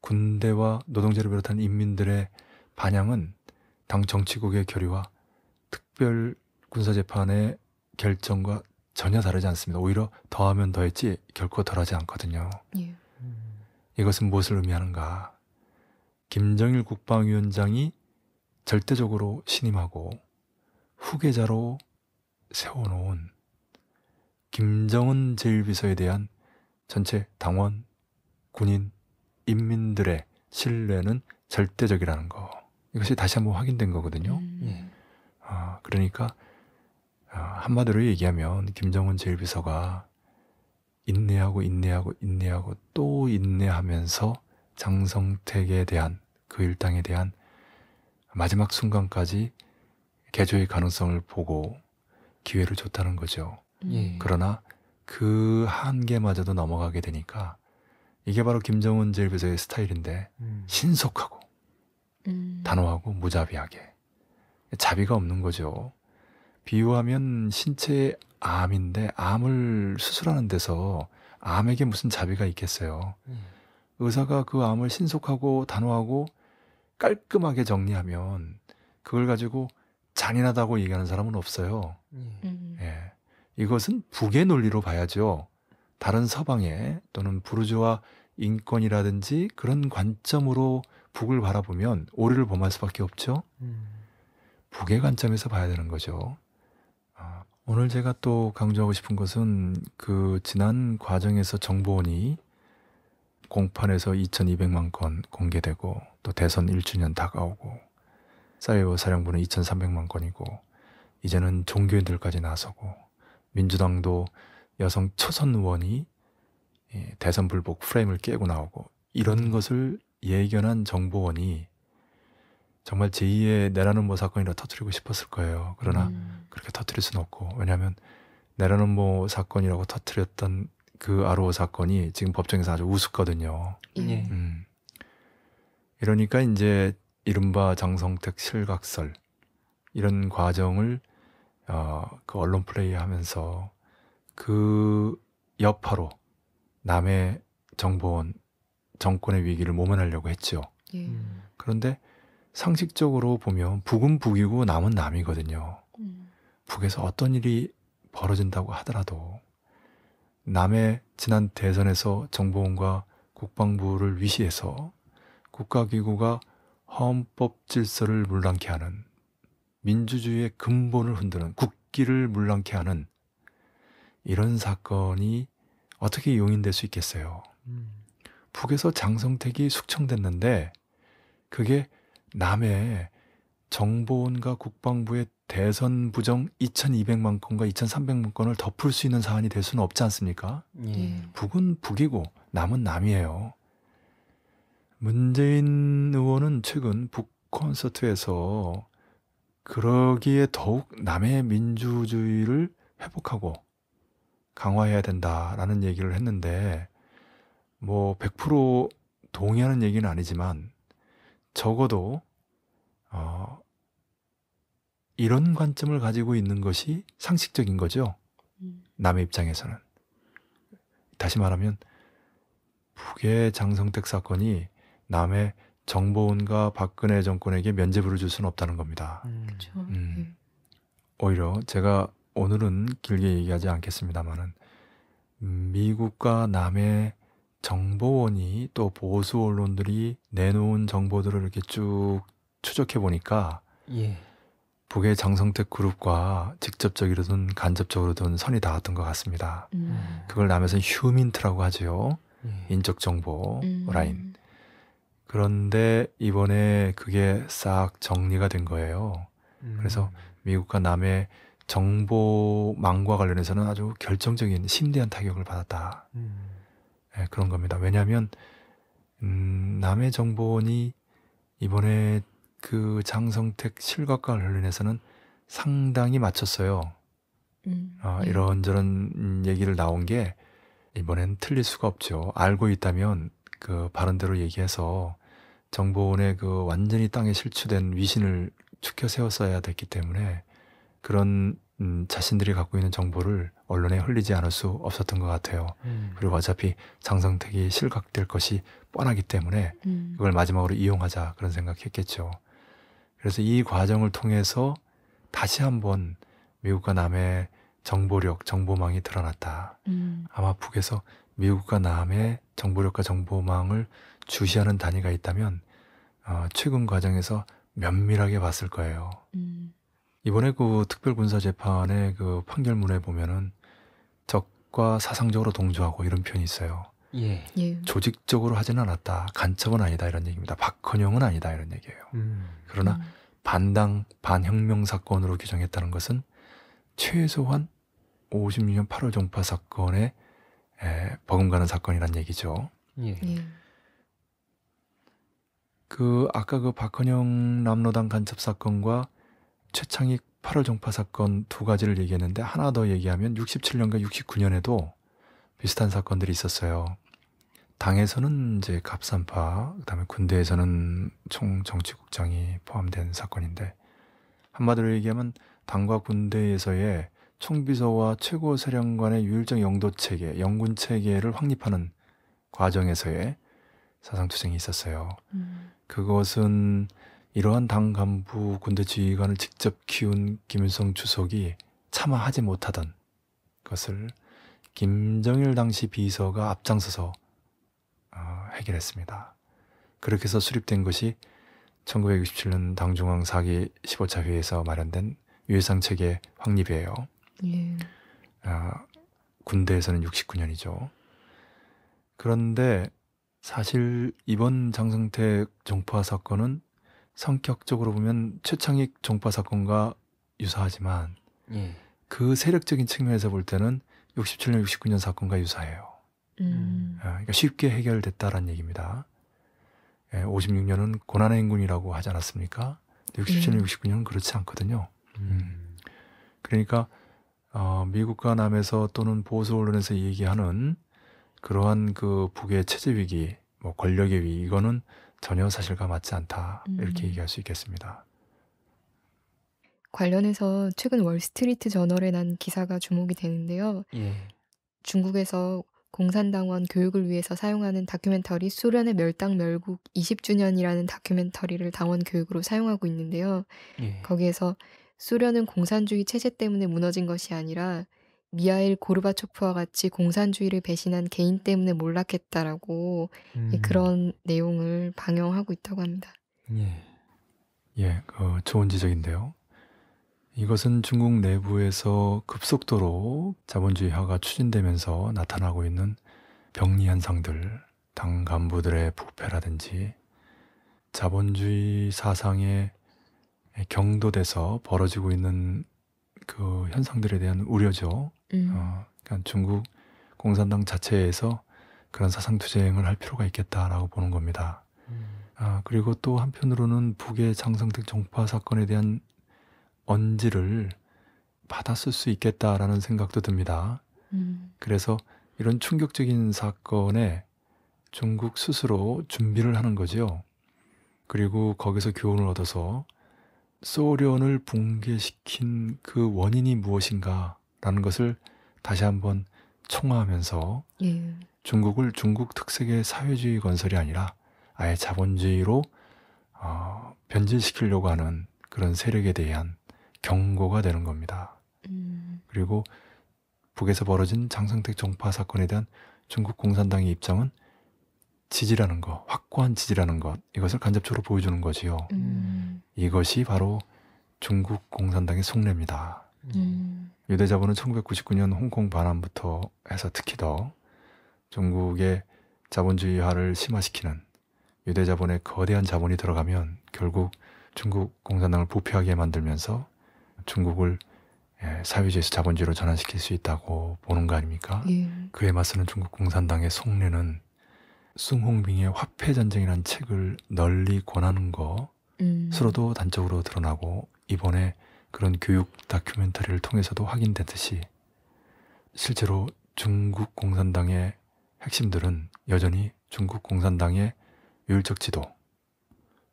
군대와 노동자를 비롯한 인민들의 반향은 당 정치국의 결의와 특별 군사재판의 결정과 전혀 다르지 않습니다. 오히려 더하면 더했지 결코 덜하지 않거든요. 예. 이것은 무엇을 의미하는가? 김정일 국방위원장이 절대적으로 신임하고 후계자로 세워놓은 김정은 제1비서에 대한 전체 당원, 군인, 인민들의 신뢰는 절대적이라는 거. 이것이 다시 한번 확인된 거거든요. 음. 예. 아, 그러니까 아, 한마디로 얘기하면 김정은 제1비서가 인내하고 인내하고 인내하고 또 인내하면서 장성택에 대한 그 일당에 대한 마지막 순간까지 개조의 가능성을 보고 기회를 줬다는 거죠. 음. 예. 그러나 그 한계마저도 넘어가게 되니까 이게 바로 김정은 제일비서의 스타일인데 음. 신속하고 음. 단호하고 무자비하게 자비가 없는 거죠. 비유하면 신체 암인데 암을 수술하는 데서 암에게 무슨 자비가 있겠어요. 음. 의사가 그 암을 신속하고 단호하고 깔끔하게 정리하면 그걸 가지고 잔인하다고 얘기하는 사람은 없어요. 예. 음. 예. 이것은 북의 논리로 봐야죠. 다른 서방의 또는 부르주아 인권이라든지 그런 관점으로 북을 바라보면 오류를 범할 수밖에 없죠. 음. 북의 관점에서 봐야 되는 거죠. 아, 오늘 제가 또 강조하고 싶은 것은 그 지난 과정에서 정보원이 공판에서 2200만 건 공개되고 또 대선 1주년 다가오고 사이버 사령부는 2300만 건이고 이제는 종교인들까지 나서고 민주당도 여성 초선 의원이 예, 대선 불복 프레임을 깨고 나오고 이런 것을 예견한 정보원이 정말 제2의 내라는 뭐 사건이라 터뜨리고 싶었을 거예요. 그러나 음. 그렇게 터뜨릴 수는 없고 왜냐하면 내라는 뭐 사건이라고 터뜨렸던 그 아로 사건이 지금 법정에서 아주 우습거든요. 네. 음. 이러니까 이제 이른바 장성택 실각설 이런 과정을 어, 그 언론 플레이하면서 그 여파로 남의 정보원 정권의 위기를 모면하려고 했죠. 예. 그런데 상식적으로 보면 북은 북이고 남은 남이거든요. 음. 북에서 어떤 일이 벌어진다고 하더라도 남해 지난 대선에서 정보원과 국방부를 위시해서 국가기구가 헌법 질서를 물랑케 하는 민주주의의 근본을 흔드는 국기를 물랑케 하는 이런 사건이 어떻게 용인될 수 있겠어요? 음. 북에서 장성택이 숙청됐는데 그게 남해 정보원과 국방부의 대선 부정 2,200만 건과 2,300만 건을 덮을 수 있는 사안이 될 수는 없지 않습니까? 예. 예. 북은 북이고 남은 남이에요. 문재인 의원은 최근 북 콘서트에서 그러기에 더욱 남의 민주주의를 회복하고 강화해야 된다라는 얘기를 했는데 뭐 100% 동의하는 얘기는 아니지만 적어도 어, 이런 관점을 가지고 있는 것이 상식적인 거죠. 음. 남의 입장에서는. 다시 말하면 북의 장성택 사건이 남의 정보원과 박근혜 정권에게 면죄부를 줄 수는 없다는 겁니다. 음. 음. 네. 오히려 제가 오늘은 길게 얘기하지 않겠습니다만은 미국과 남의 정보원이 또 보수 언론들이 내놓은 정보들을 이렇게 쭉 추적해 보니까 예. 북의 장성택 그룹과 직접적으로든 간접적으로든 선이 닿았던 것 같습니다. 음. 그걸 남에서 휴민트라고 하지요. 음. 예. 인적 정보 음. 라인. 그런데 이번에 그게 싹 정리가 된 거예요. 음. 그래서 미국과 남의 정보망과 관련해서는 아주 결정적인 심대한 타격을 받았다. 네, 그런 겁니다. 왜냐하면 음, 남의 정보원이 이번에 그 장성택 실각과 관련해서는 상당히 맞췄어요. 음. 아, 예. 이런저런 얘기를 나온 게 이번엔 틀릴 수가 없죠. 알고 있다면 그 바른대로 얘기해서 정보원의 그 완전히 땅에 실추된 위신을 축혀 세웠어야 됐기 때문에 그런 음, 자신들이 갖고 있는 정보를 언론에 흘리지 않을 수 없었던 것 같아요. 음. 그리고 어차피 장성택이 실각될 것이 뻔하기 때문에 음. 그걸 마지막으로 이용하자 그런 생각했겠죠. 그래서 이 과정을 통해서 다시 한번 미국과 남의 정보력, 정보망이 드러났다. 음. 아마 북에서 미국과 남의 정보력과 정보망을 주시하는 단위가 있다면 어, 최근 과정에서 면밀하게 봤을 거예요. 음. 이번에 그 특별군사재판의 그 판결문에 보면은 적과 사상적으로 동조하고 이런 표현이 있어요. 예. 예. 조직적으로 하지는 않았다. 간첩은 아니다 이런 얘기입니다. 박헌영은 아니다 이런 얘기예요. 음. 그러나 음. 반당 반혁명 사건으로 규정했다는 것은 최소한 56년 8월 종파 사건에 에, 버금가는 사건이란 얘기죠. 예. 예. 그 아까 그 박헌영 남로당 간첩 사건과 최창익 8월 종파 사건 두 가지를 얘기했는데 하나 더 얘기하면 67년과 69년에도 비슷한 사건들이 있었어요. 당에서는 이제 갑산파, 그다음에 군대에서는 총정치국장이 포함된 사건인데 한마디로 얘기하면 당과 군대에서의 총비서와 최고사령관의 유일적 영도체계, 영군체계를 확립하는 과정에서의 사상투쟁이 있었어요. 음. 그것은 이러한 당 간부 군대 지휘관을 직접 키운 김일성 주석이 참아 하지 못하던 것을 김정일 당시 비서가 앞장서서 어, 해결했습니다. 그렇게 해서 수립된 것이 1967년 당중앙 4기 15차 회의에서 마련된 유해상 책의 확립이에요. 예. 아, 군대에서는 69년이죠. 그런데 사실 이번 장성태 종파 사건은 성격적으로 보면 최창익 종파 사건과 유사하지만 예. 그 세력적인 측면에서 볼 때는 67년, 69년 사건과 유사해요. 음. 음. 아, 그러니까 쉽게 해결됐다라는 얘기입니다. 56년은 예, 고난의 행군이라고 하지 않았습니까? 67년, 음. 69년은 그렇지 않거든요. 음. 음. 그러니까 어, 미국과 남에서 또는 보수 언론에서 얘기하는 그러한 그 북의 체제 위기, 뭐 권력의 위기 이거는 전혀 사실과 맞지 않다 음. 이렇게 얘기할 수 있겠습니다. 관련해서 최근 월스트리트 저널에 난 기사가 주목이 되는데요. 예. 중국에서 공산당원 교육을 위해서 사용하는 다큐멘터리 소련의 멸당 멸국 20주년이라는 다큐멘터리를 당원 교육으로 사용하고 있는데요. 예. 거기에서 소련은 공산주의 체제 때문에 무너진 것이 아니라 미하일 고르바초프와 같이 공산주의를 배신한 개인 때문에 몰락했다라고 예, 음. 그런 내용을 방영하고 있다고 합니다. 예, 예, 어, 좋은 지적인데요. 이것은 중국 내부에서 급속도로 자본주의화가 추진되면서 나타나고 있는 병리 현상들, 당 간부들의 부패라든지 자본주의 사상에 경도돼서 벌어지고 있는 그 현상들에 대한 우려죠. 음. 어, 그러니까 중국 공산당 자체에서 그런 사상 투쟁을 할 필요가 있겠다라고 보는 겁니다. 음. 아, 그리고 또 한편으로는 북의 장성택 정파 사건에 대한 언지를 받았을 수 있겠다라는 생각도 듭니다. 음. 그래서 이런 충격적인 사건에 중국 스스로 준비를 하는 거지 그리고 거기서 교훈을 얻어서 소련을 붕괴시킨 그 원인이 무엇인가라는 것을 다시 한번 총화하면서 예. 중국을 중국 특색의 사회주의 건설이 아니라 아예 자본주의로 어, 변질시키려고 하는 그런 세력에 대한 경고가 되는 겁니다. 음. 그리고 북에서 벌어진 장성택 종파 사건에 대한 중국 공산당의 입장은 지지라는 것, 확고한 지지라는 것, 이것을 간접적으로 보여주는 거지요. 음. 이것이 바로 중국 공산당의 속내입니다. 음. 유대자본은 1999년 홍콩 반환부터 해서 특히 더 중국의 자본주의화를 심화시키는 유대자본의 거대한 자본이 들어가면 결국 중국 공산당을 부패하게 만들면서 중국을 예, 사회주의에서 자본주의로 전환시킬 수 있다고 보는 거 아닙니까? 예. 그에 맞서는 중국 공산당의 속내는 숭홍빙의 화폐 전쟁이라는 책을 널리 권하는 것으로도 음. 단적으로 드러나고 이번에 그런 교육 다큐멘터리를 통해서도 확인됐듯이 실제로 중국 공산당의 핵심들은 여전히 중국 공산당의 유율적 지도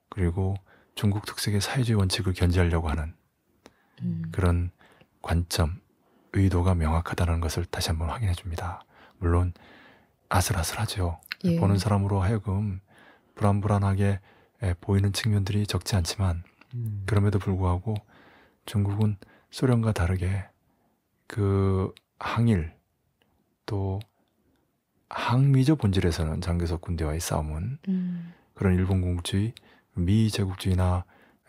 그리고 중국 특색의 사회주의 원칙을 견지하려고 하는 음. 그런 관점, 의도가 명확하다는 것을 다시 한번 확인해 줍니다. 물론 아슬아슬하죠. 예. 보는 사람으로 하여금 불안불안하게 예, 보이는 측면들이 적지 않지만 음. 그럼에도 불구하고 중국은 소련과 다르게 그 항일 또 항미적 본질에서는 장개석 군대와의 싸움은 음. 그런 일본공국주의, 미제국주의나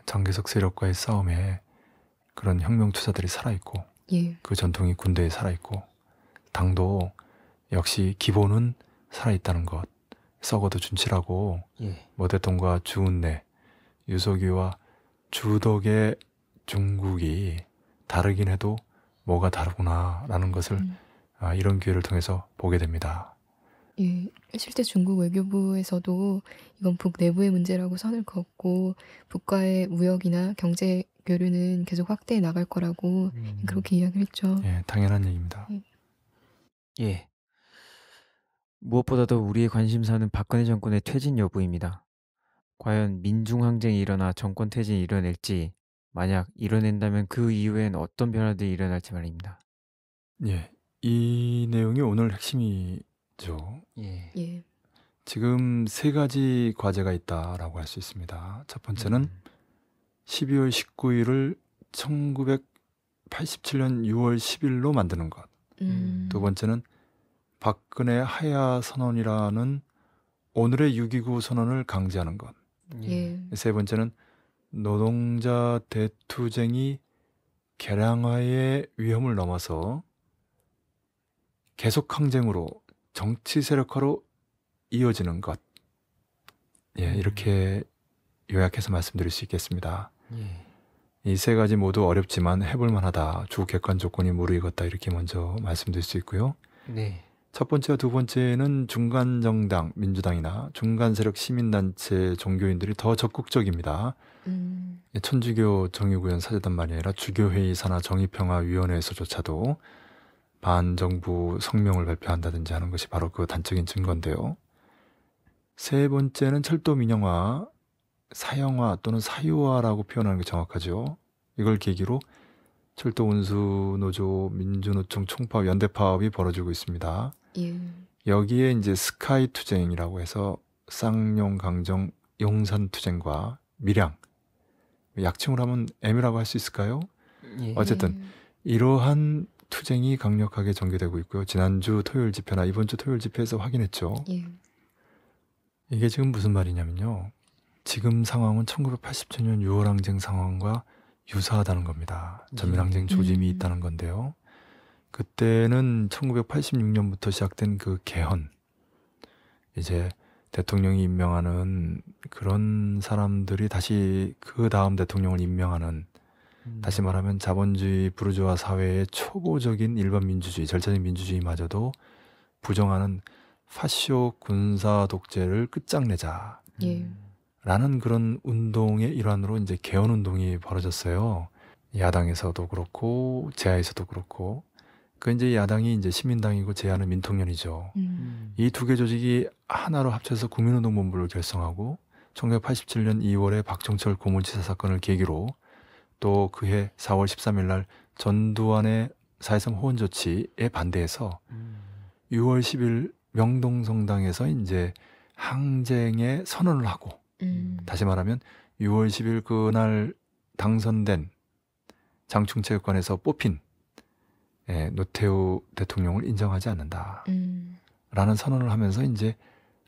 장개석 세력과의 싸움에 그런 혁명 투사들이 살아있고 예. 그 전통이 군대에 살아있고 당도 역시 기본은 살아있다는 것 썩어도 준치라고 예. 모대통과 주은내 유소기와 주덕의 중국이 다르긴 해도 뭐가 다르구나라는 것을 음. 아, 이런 기회를 통해서 보게 됩니다. 예, 실제 중국 외교부에서도 이건 북 내부의 문제라고 선을 그었고 북과의 무역이나 경제 교류는 계속 확대해 나갈 거라고 음. 그렇게 이야기를 했죠. 예, 당연한 얘기입니다. 예. 예. 무엇보다도 우리의 관심사는 박근혜 정권의 퇴진 여부입니다. 과연 민중 항쟁이 일어나 정권 퇴진이 일어날지, 만약 일어낸다면 그 이후엔 어떤 변화들이 일어날지 말입니다. 예, 이 내용이 오늘 핵심이죠. 예. 예. 지금 세 가지 과제가 있다라고 할 수 있습니다. 첫 번째는 음. 12월 19일을 1987년 6월 10일로 만드는 것. 음. 두 번째는 박근혜 하야 선언이라는 오늘의 6.29 선언을 강제하는 것. 예. 예. 세 번째는 노동자 대투쟁이 개량화의 위험을 넘어서 계속 항쟁으로 정치 세력화로 이어지는 것. 예, 이렇게 요약해서 말씀드릴 수 있겠습니다. 예. 이세 가지 모두 어렵지만 해볼 만하다. 주 객관 조건이 무르익었다. 이렇게 먼저 말씀드릴 수 있고요. 네. 첫 번째와 두 번째는 중간 정당 민주당이나 중간 세력 시민단체 종교인들이 더 적극적입니다. 음. 천주교 정의구현 사제단만이 아니라 주교회의 사나 정의평화위원회에서조차도 반정부 성명을 발표한다든지 하는 것이 바로 그 단적인 증거인데요. 세 번째는 철도 민영화 사형화 또는 사유화라고 표현하는 게 정확하죠. 이걸 계기로 철도 운수 노조 민주노총 총파업 연대 파업이 벌어지고 있습니다. 예. 여기에 이제 스카이 투쟁이라고 해서 쌍용 강정 용산 투쟁과 밀양 약칭을 하면 M이라고 할 수 있을까요? 예. 어쨌든 이러한 투쟁이 강력하게 전개되고 있고요. 지난주 토요일 집회나 이번 주 토요일 집회에서 확인했죠. 예. 이게 지금 무슨 말이냐면요. 지금 상황은 1 9 8 7년 6월 항쟁 상황과 유사하다는 겁니다. 전면항쟁 예. 조짐이 음. 있다는 건데요. 그때는 1986년부터 시작된 그 개헌, 이제 대통령이 임명하는 그런 사람들이 다시 그 다음 대통령을 임명하는 음. 다시 말하면 자본주의 부르주아 사회의 초보적인 일반 민주주의, 절차적인 민주주의마저도 부정하는 파쇼 군사 독재를 끝장내자. 음. 라는 그런 운동의 일환으로 이제 개헌 운동이 벌어졌어요. 야당에서도 그렇고 제야에서도 그렇고 그 이제 야당이 이제 시민당이고 제야는 민통연이죠. 음. 이두 개 조직이 하나로 합쳐서 국민운동본부를 결성하고 1987년 2월에 박종철 고문치사 사건을 계기로 또 그해 4월 13일 날 전두환의 사회성 호원 조치에 반대해서 음. 6월 10일 명동성당에서 이제 항쟁의 선언을 하고 음. 다시 말하면 6월 10일 그날 당선된 장충체육관에서 뽑힌 예, 노태우 대통령을 인정하지 않는다. 라는 음. 선언을 하면서 이제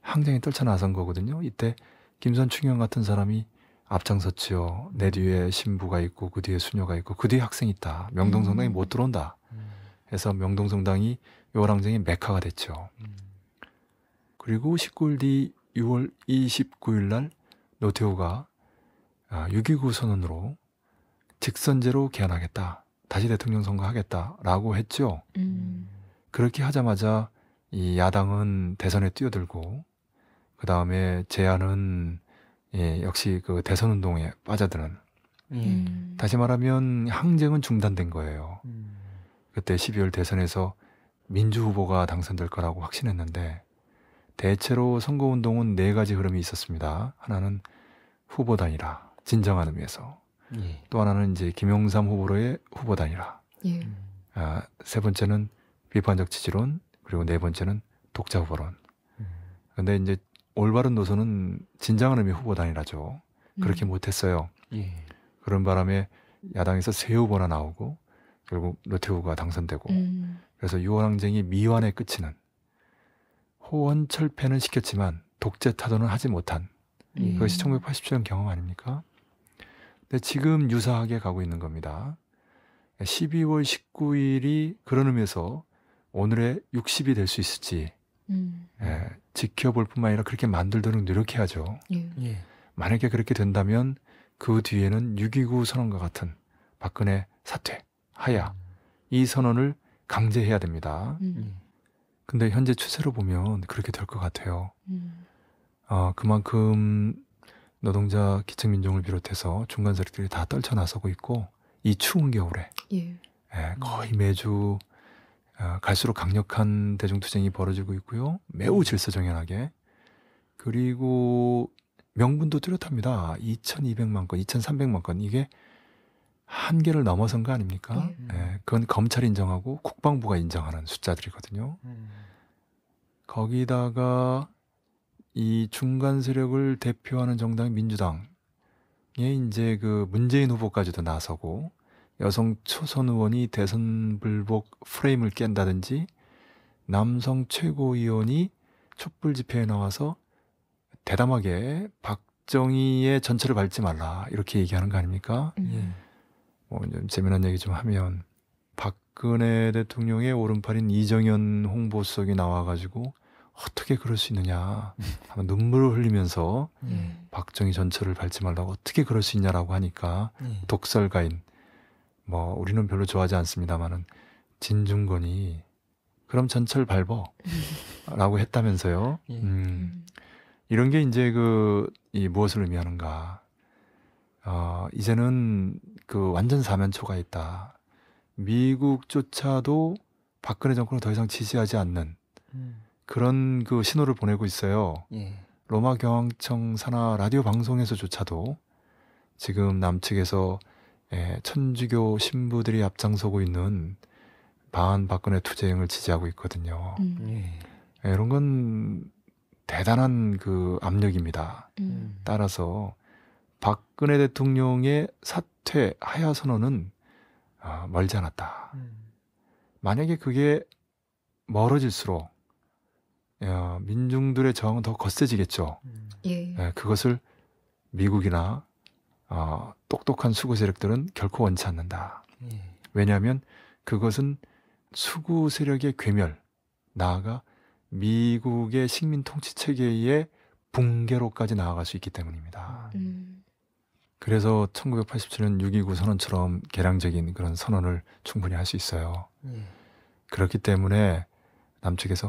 항쟁이 떨쳐 나선 거거든요. 이때 김선충 형 같은 사람이 앞장섰지요. 내 뒤에 신부가 있고 그 뒤에 수녀가 있고 그 뒤에 학생이 있다. 명동성당이 음. 못 들어온다. 음. 해서 명동성당이 요랑쟁의 메카가 됐죠. 음. 그리고 19일 뒤 6월 29일 날 노태우가 6.29 아, 선언으로 직선제로 개헌하겠다. 다시 대통령 선거하겠다라고 했죠. 음. 그렇게 하자마자 이 야당은 대선에 뛰어들고 그 다음에 제안은 예, 역시 그 대선 운동에 빠져드는. 예. 음. 다시 말하면 항쟁은 중단된 거예요. 음. 그때 12월 대선에서 민주 후보가 당선될 거라고 확신했는데 대체로 선거 운동은 네 가지 흐름이 있었습니다. 하나는 후보단이라 진정한 의미에서 예. 또 하나는 이제 김용삼 후보로의 후보단이라 예. 음. 아, 세 번째는 비판적 지지론 그리고 네 번째는 독자 후보론 음. 근데 이제 올바른 노선은 진정한 의미 후보단이라죠 그렇게 음. 못했어요 예. 그런 바람에 야당에서 세 후보나 나오고 결국 노태우가 당선되고 음. 그래서 유언항쟁이미완의 끝이는 호언 철폐는 시켰지만 독재 타도는 하지 못한 예. 그것이 1987년 경험 아닙니까? 근데 지금 유사하게 가고 있는 겁니다. 12월 19일이 그런 의미에서 오늘의 60이 될 수 있을지 음. 예, 지켜볼 뿐만 아니라 그렇게 만들도록 노력해야죠. 예. 예. 만약에 그렇게 된다면 그 뒤에는 6.29 선언과 같은 박근혜 사퇴, 하야 이 선언을 강제해야 됩니다. 음. 예. 근데 현재 추세로 보면 그렇게 될 것 같아요. 음. 어, 그만큼 노동자 기층 민족을 비롯해서 중간 세력들이 다 떨쳐 나서고 있고 이 추운 겨울에 예. 예, 거의 매주 어, 갈수록 강력한 대중 투쟁이 벌어지고 있고요. 매우 음. 질서정연하게 그리고 명분도 뚜렷합니다. 2,200만 건, 2,300만 건 이게 한계를 넘어선 거 아닙니까? 음. 예, 그건 검찰 인정하고 국방부가 인정하는 숫자들이거든요. 음. 거기다가 이 중간 세력을 대표하는 정당 민주당에 이제 그 문재인 후보까지도 나서고 여성 초선 의원이 대선 불복 프레임을 깬다든지 남성 최고위원이 촛불 집회에 나와서 대담하게 박정희의 전체를 밟지 말라 이렇게 얘기하는 거 아닙니까? 음. 예. 뭐좀 재미난 얘기 좀 하면 박근혜 대통령의 오른팔인 이정현 홍보수석이 나와가지고 어떻게 그럴 수 있느냐 하면 눈물을 흘리면서 음. 예. 박정희 전철을 밟지 말라고 어떻게 그럴 수 있냐라고 하니까 음. 독설가인 뭐 우리는 별로 좋아하지 않습니다만은 진중권이 그럼 전철 밟어라고 했다면서요. 예. 음. 음. 이런 게 이제 그 이 무엇을 의미하는가? 어, 이제는 그 완전 사면초가 있다. 미국조차도 박근혜 정권을 더 이상 지지하지 않는 음. 그런 그 신호를 보내고 있어요. 예. 로마 경황청 산하 라디오 방송에서조차도 지금 남측에서 예, 천주교 신부들이 앞장서고 있는 반 박근혜 투쟁을 지지하고 있거든요. 음. 예. 예, 이런 건 대단한 그 압력입니다. 음. 따라서 박근혜 대통령의 사퇴 하야 선언은 아, 멀지 않았다. 음. 만약에 그게 멀어질수록 민중들의 저항은 더 거세지겠죠. 예. 예, 그것을 미국이나 어, 똑똑한 수구 세력들은 결코 원치 않는다. 예. 왜냐하면 그것은 수구 세력의 괴멸, 나아가 미국의 식민 통치 체계의 붕괴로까지 나아갈 수 있기 때문입니다. 아, 예. 음. 그래서 1987년 6.29 선언처럼 개량적인 그런 선언을 충분히 할 수 있어요. 예. 그렇기 때문에 남측에서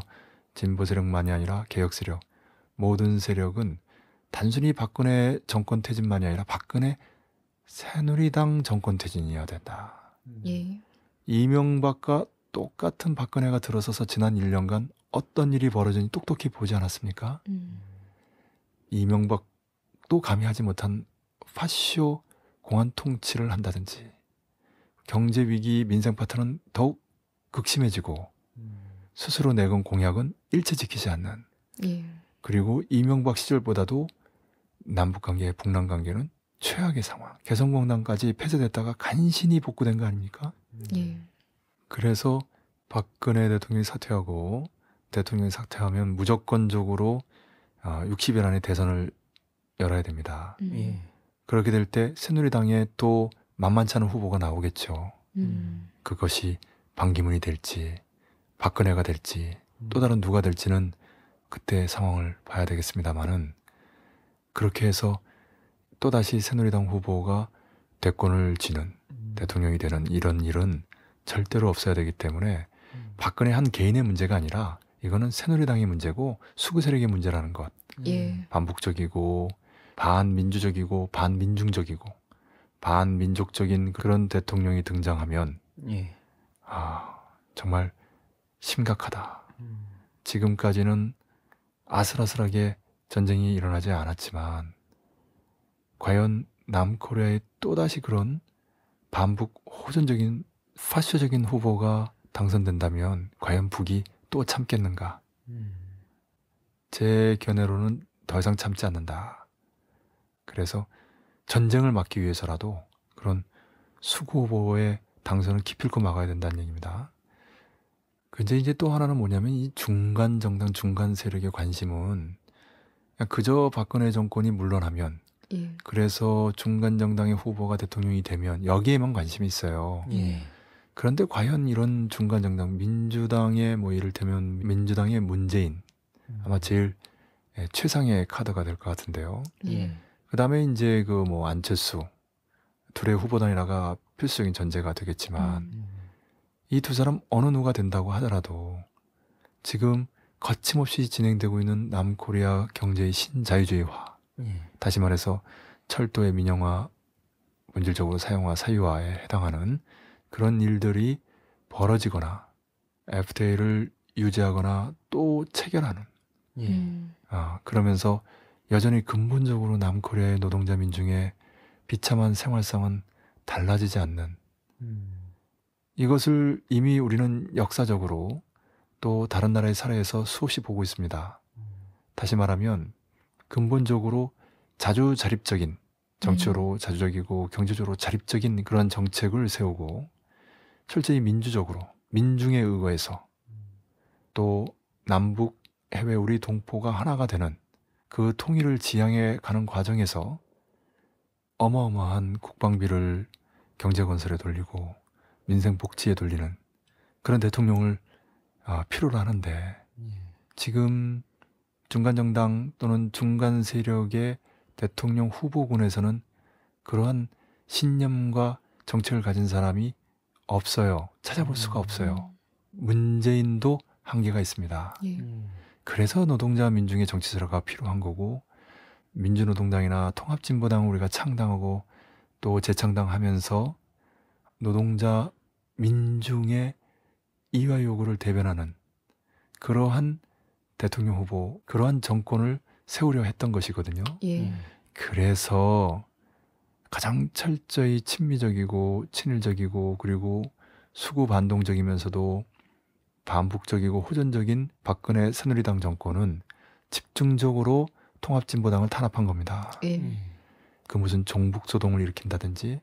진보 세력만이 아니라 개혁 세력, 모든 세력은 단순히 박근혜 정권 퇴진만이 아니라 박근혜 새누리당 정권 퇴진이어야 된다. 예. 이명박과 똑같은 박근혜가 들어서서 지난 1년간 어떤 일이 벌어진지 똑똑히 보지 않았습니까? 음. 이명박도 가미하지 못한 파쇼 공안 통치를 한다든지 경제 위기 민생 파트는 더욱 극심해지고 음. 스스로 내건 공약은 일체 지키지 않는 예. 그리고 이명박 시절보다도 남북관계, 북남관계는 최악의 상황. 개성공단까지 폐쇄됐다가 간신히 복구된 거 아닙니까? 예. 그래서 박근혜 대통령이 사퇴하고 대통령이 사퇴하면 무조건적으로 어, 60일 안에 대선을 열어야 됩니다. 음. 예. 그렇게 될 때 새누리당에 또 만만치 않은 후보가 나오겠죠. 음. 그것이 반기문이 될지 박근혜가 될지 음. 또 다른 누가 될지는 그때 상황을 봐야 되겠습니다만은 그렇게 해서 또다시 새누리당 후보가 대권을 지는 음. 대통령이 되는 이런 일은 절대로 없어야 되기 때문에 음. 박근혜 한 개인의 문제가 아니라 이거는 새누리당의 문제고 수구 세력의 문제라는 것. 예. 예. 반복적이고 반민주적이고 반민중적이고 반민족적인 그런 대통령이 등장하면 예. 아 정말 심각하다. 지금까지는 아슬아슬하게 전쟁이 일어나지 않았지만 과연 남코리아에 또다시 그런 반북 호전적인 파쇼적인 후보가 당선된다면 과연 북이 또 참겠는가? 제 견해로는 더 이상 참지 않는다. 그래서 전쟁을 막기 위해서라도 그런 수구 후보의 당선을 기필코 막아야 된다는 얘기입니다. 근데 이제 또 하나는 뭐냐면 이 중간 정당 중간 세력의 관심은 그저 박근혜 정권이 물러나면 예. 그래서 중간 정당의 후보가 대통령이 되면 여기에만 관심이 있어요. 예. 그런데 과연 이런 중간 정당 민주당의 뭐 이를테면 민주당의 문재인 아마 제일 예, 최상의 카드가 될 것 같은데요. 예. 예. 그다음에 이제 그 뭐 안철수 둘의 후보단이라가 필수적인 전제가 되겠지만 음. 음. 이두 사람 어느 누가 된다고 하더라도 지금 거침없이 진행되고 있는 남코리아 경제의 신자유주의화, 예. 다시 말해서 철도의 민영화, 본질적으로 사용화, 사유화에 해당하는 그런 일들이 벌어지거나 FTA를 유지하거나 또 체결하는. 예. 음. 아, 그러면서 여전히 근본적으로 남코리아의 노동자 민중의 비참한 생활상은 달라지지 않는 음. 이것을 이미 우리는 역사적으로 또 다른 나라의 사례에서 수없이 보고 있습니다. 다시 말하면 근본적으로 자주 자립적인 정치적으로 음. 자주적이고 경제적으로 자립적인 그런 정책을 세우고 철저히 민주적으로 민중에 의거해서 또 남북 해외 우리 동포가 하나가 되는 그 통일을 지향해 가는 과정에서 어마어마한 국방비를 경제 건설에 돌리고 민생 복지에 돌리는 그런 대통령을 아, 필요로 하는데 예. 지금 중간 정당 또는 중간 세력의 대통령 후보군에서는 그러한 신념과 정책을 가진 사람이 없어요. 찾아볼 음. 수가 없어요. 문재인도 한계가 있습니다. 예. 음. 그래서 노동자 민중의 정치세력가 필요한 거고 민주노동당이나 통합진보당을 우리가 창당하고 또 재창당하면서 노동자 민중의 이화 요구를 대변하는 그러한 대통령 후보, 그러한 정권을 세우려 했던 것이거든요. 예. 음. 그래서 가장 철저히 친미적이고 친일적이고 그리고 수구 반동적이면서도 반복적이고 호전적인 박근혜 새누리당 정권은 집중적으로 통합진보당을 탄압한 겁니다. 예. 음. 그 무슨 종북소동을 일으킨다든지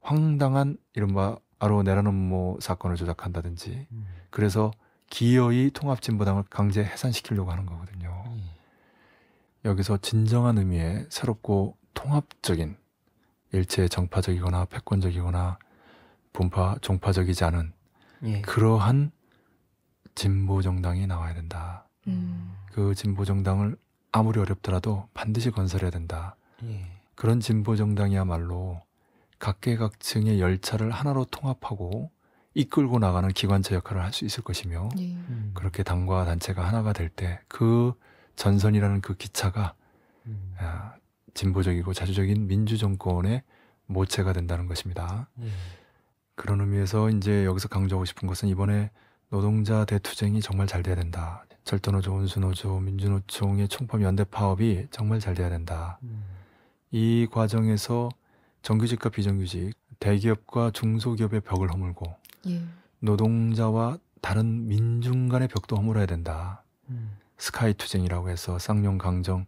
황당한 이른바 아로내란음모 사건을 조작한다든지 음. 그래서 기어이 통합진보당을 강제 해산시키려고 하는 거거든요. 음. 여기서 진정한 의미의 새롭고 통합적인 일체 정파적이거나 패권적이거나 분파 종파적이지 않은 예. 그러한 진보 정당이 나와야 된다. 음. 그 진보 정당을 아무리 어렵더라도 반드시 건설해야 된다. 예. 그런 진보 정당이야말로 각계각층의 열차를 하나로 통합하고 이끌고 나가는 기관차 역할을 할 수 있을 것이며 예. 음. 그렇게 당과 단체가 하나가 될 때 그 전선이라는 그 기차가 음. 아, 진보적이고 자주적인 민주 정권의 모체가 된다는 것입니다. 음. 그런 의미에서 이제 여기서 강조하고 싶은 것은 이번에 노동자 대투쟁이 정말 잘 돼야 된다. 철도노조, 운수노조, 민주노총의 총파업 연대 파업이 정말 잘 돼야 된다. 음. 이 과정에서 정규직과 비정규직, 대기업과 중소기업의 벽을 허물고 예. 노동자와 다른 민중 간의 벽도 허물어야 된다. 음. 스카이 투쟁이라고 해서 쌍용 강정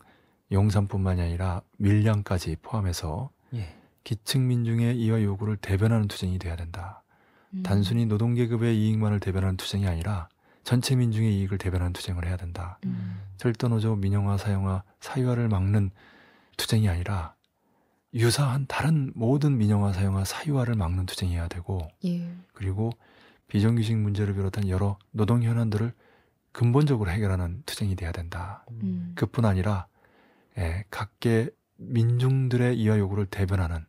용산뿐만이 아니라 밀양까지 포함해서 예. 기층 민중의 이와 요구를 대변하는 투쟁이 돼야 된다. 음. 단순히 노동 계급의 이익만을 대변하는 투쟁이 아니라 전체 민중의 이익을 대변하는 투쟁을 해야 된다. 음. 철도 노조 민영화 사용화 사유화를 막는 투쟁이 아니라 유사한 다른 모든 민영화 사용화 사유화를 막는 투쟁해야 되고 예. 그리고 비정규직 문제를 비롯한 여러 노동 현안들을 근본적으로 해결하는 투쟁이 돼야 된다. 음. 그뿐 아니라 예, 각계 민중들의 이하 요구를 대변하는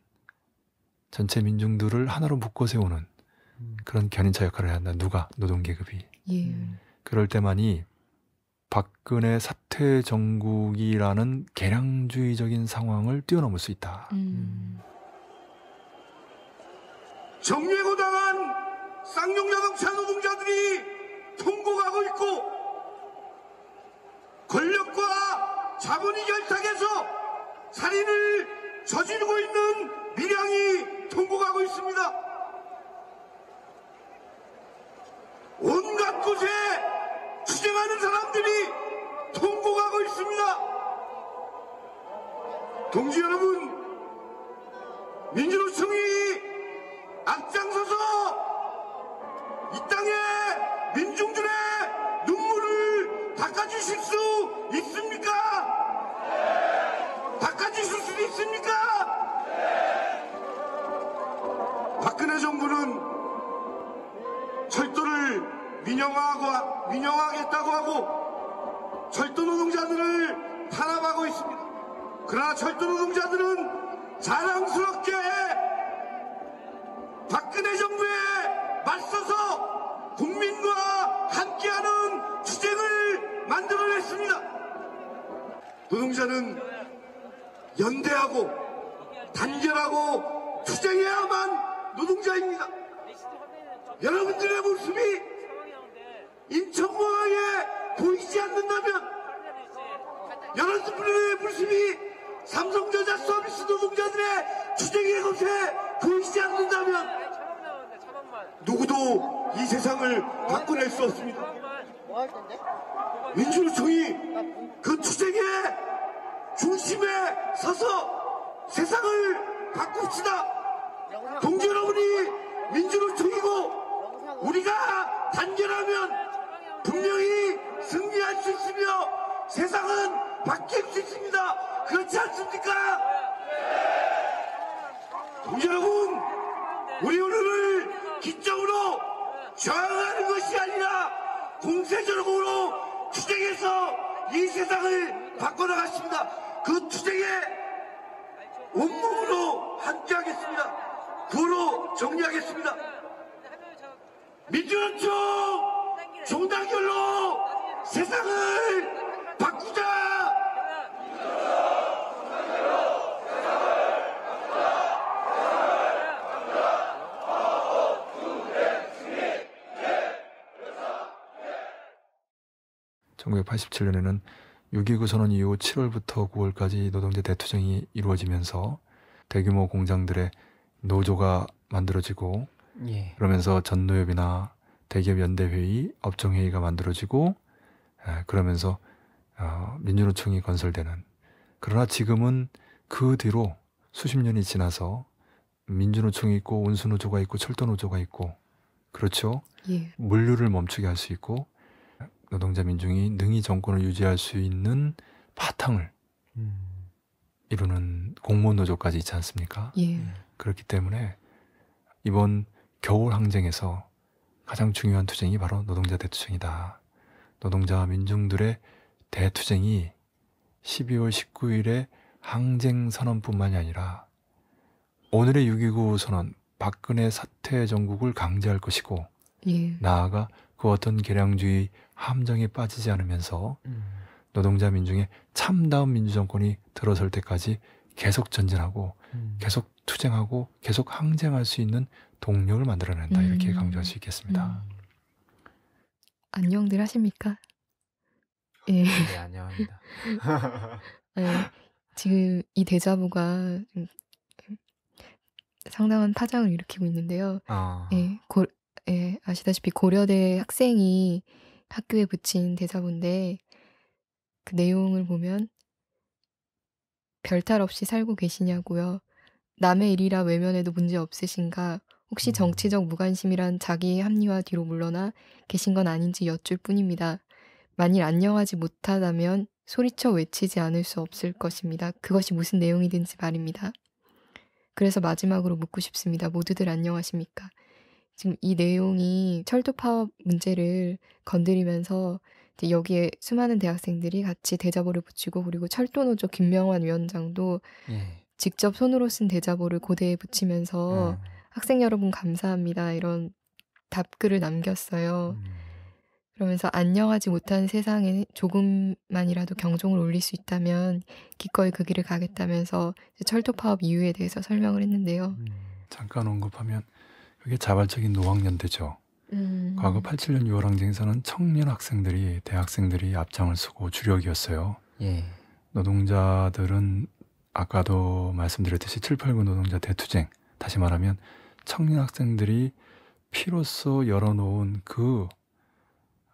전체 민중들을 하나로 묶어 세우는 음. 그런 견인차 역할을 해야 한다. 누가 노동 계급이 예. 그럴 때만이 박근혜 사태 정국이라는 개량주의적인 상황을 뛰어넘을 수 있다. 음. 정리고 당한 쌍용자동 차노동자들이 통곡하고 있고 권력과 자본이 결탁해서 살인을 저지르고 있는 미량이 통곡하고 있습니다. 온갖 곳에 투쟁하는 사람들이 통곡하고 있습니다. 동지 여러분, 민주노총이 앞장서서 이 땅에 민중들의 눈물을 닦아주실 수 있습니까? 닦아주실 수 있습니까? 박근혜 정부는 철도를 민영화하고, 민영화하겠다고 하고 철도 노동자들을 탄압하고 있습니다. 그러나 철도 노동자들은 자랑스럽게 박근혜 정부에 맞서서 국민과 함께하는 투쟁을 만들어냈습니다. 노동자는 연대하고 단결하고 투쟁해야만 노동자입니다. 여러분들의 모습이 인천공항에 보이지 않는다면 여론분프의불심이 삼성전자 서비스 노동자들의 추적의 검에 보이지 않는다면 누구도 이 세상을 바꿔낼 수 없습니다. 민주노총이 그 투쟁의 중심에 서서 세상을 바꿉시다. 동지 여러분이 민주노총이고 우리가 단결하면 분명히 승리할 수 있으며 세상은 바뀔 수 있습니다. 그렇지 않습니까? 여러분, 우리 오늘을 기적으로 저항하는 것이 아니라 공세적으로 투쟁해서 이 세상을 바꿔나갔습니다. 그 투쟁에 온몸으로 함께하겠습니다. 구로 정리하겠습니다. 민주노총! 종단결로 세상을 바꾸자! (1987년에는) 6.29 선언 이후 (7월부터) (9월까지) 노동자 대투쟁이 이루어지면서 대규모 공장들의 노조가 만들어지고 예. 그러면서 전노협이나 대기업 연대회의, 업종회의가 만들어지고 아, 그러면서 어, 민주노총이 건설되는 그러나 지금은 그 뒤로 수십 년이 지나서 민주노총이 있고 온수노조가 있고 철도노조가 있고 그렇죠. 예. 물류를 멈추게 할 수 있고 노동자 민중이 능히 정권을 유지할 수 있는 바탕을 음. 이루는 공무원 노조까지 있지 않습니까? 예. 네. 그렇기 때문에 이번 겨울 항쟁에서 가장 중요한 투쟁이 바로 노동자 대투쟁이다. 노동자와 민중들의 대투쟁이 12월 1 9일에 항쟁 선언뿐만이 아니라 오늘의 6.29 선언, 박근혜 사퇴 정국을 강제할 것이고 예. 나아가 그 어떤 계량주의 함정에 빠지지 않으면서 음. 노동자 민중의 참다운 민주정권이 들어설 때까지 계속 전진하고 음. 계속 투쟁하고 계속 항쟁할 수 있는 동력을 만들어낸다 음. 이렇게 강조할 수 있겠습니다. 음. 안녕들 하십니까? 아, 예. 네, 네 안녕합니다. 네, 지금 이 대자보가 상당한 파장을 일으키고 있는데요. 어. 예, 고, 예, 아시다시피 고려대 학생이 학교에 붙인 대자본데 그 내용을 보면 별탈 없이 살고 계시냐고요. 남의 일이라 외면해도 문제 없으신가 혹시 음. 정치적 무관심이란 자기의 합리화 뒤로 물러나 계신 건 아닌지 여쭐 뿐입니다. 만일 안녕하지 못하다면 소리쳐 외치지 않을 수 없을 것입니다. 그것이 무슨 내용이든지 말입니다. 그래서 마지막으로 묻고 싶습니다. 모두들 안녕하십니까? 지금 이 내용이 철도 파업 문제를 건드리면서 여기에 수많은 대학생들이 같이 대자보를 붙이고 그리고 철도노조 김명환 위원장도 예. 직접 손으로 쓴 대자보를 고대에 붙이면서 예. 학생 여러분 감사합니다. 이런 답글을 남겼어요. 음. 그러면서 안녕하지 못한 세상에 조금만이라도 경종을 올릴 수 있다면 기꺼이 그 길을 가겠다면서 철도 파업 이유에 대해서 설명을 했는데요. 음, 잠깐 언급하면 그게 자발적인 노학년대죠. 음. 과거 87년 6월 항쟁에서는 청년 학생들이 대학생들이 앞장을 서고 주력이었어요. 예. 노동자들은 아까도 말씀드렸듯이 7, 8군 노동자 대투쟁 다시 말하면 청년 학생들이 피로써 열어놓은 그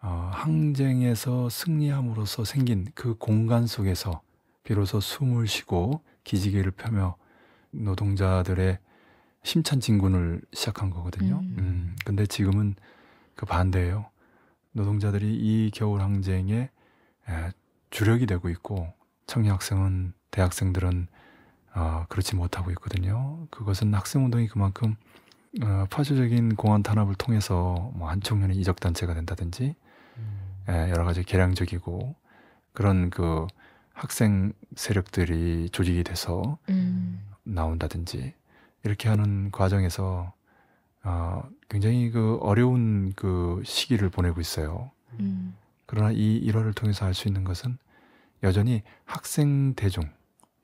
어, 항쟁에서 승리함으로써 생긴 그 공간 속에서 비로소 숨을 쉬고 기지개를 펴며 노동자들의 심찬진군을 시작한 거거든요. 음. 음, 근데 지금은 그 반대예요. 노동자들이 이 겨울 항쟁에 주력이 되고 있고 청년 학생은 대학생들은 어, 그렇지 못하고 있거든요. 그것은 학생운동이 그만큼 어, 파쇼적인 공헌 탄압을 통해서 뭐한청면의 이적 단체가 된다든지 음. 예, 여러 가지 계량적이고 그런 그 학생 세력들이 조직이 돼서 음. 나온다든지 이렇게 하는 과정에서 어, 굉장히 그 어려운 그 시기를 보내고 있어요. 음. 그러나 이 일화를 통해서 알 수 있는 것은 여전히 학생 대중,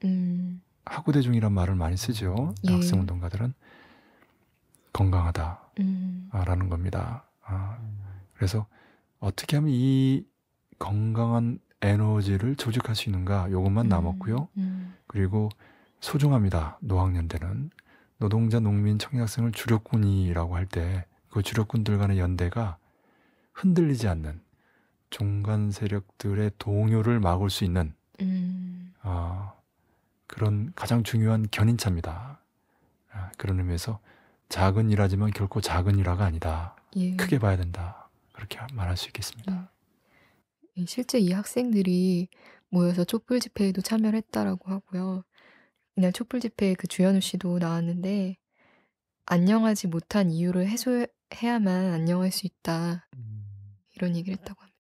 음. 학우대중이란 말을 많이 쓰죠. 예. 학생 운동가들은 건강하다라는 음. 아, 겁니다. 아, 그래서 어떻게 하면 이 건강한 에너지를 조직할 수 있는가 요것만 음. 남았고요. 음. 그리고 소중합니다. 노학년때는 노동자, 농민, 청년학생을 주력군이라고 할 때 그 주력군들 간의 연대가 흔들리지 않는 종간 세력들의 동요를 막을 수 있는 음. 어, 그런 가장 중요한 견인차입니다. 아, 그런 의미에서 작은 일하지만 결코 작은 일화가 아니다. 예. 크게 봐야 된다. 그렇게 말할 수 있겠습니다. 음. 예. 실제 이 학생들이 모여서 촛불 집회에도 참여를 했다라고 하고요. 이날 촛불 집회에 그 주현우 씨도 나왔는데 안녕하지 못한 이유를 해소해야만 안녕할 수 있다. 음. 이런 얘기를 했다고 합니다.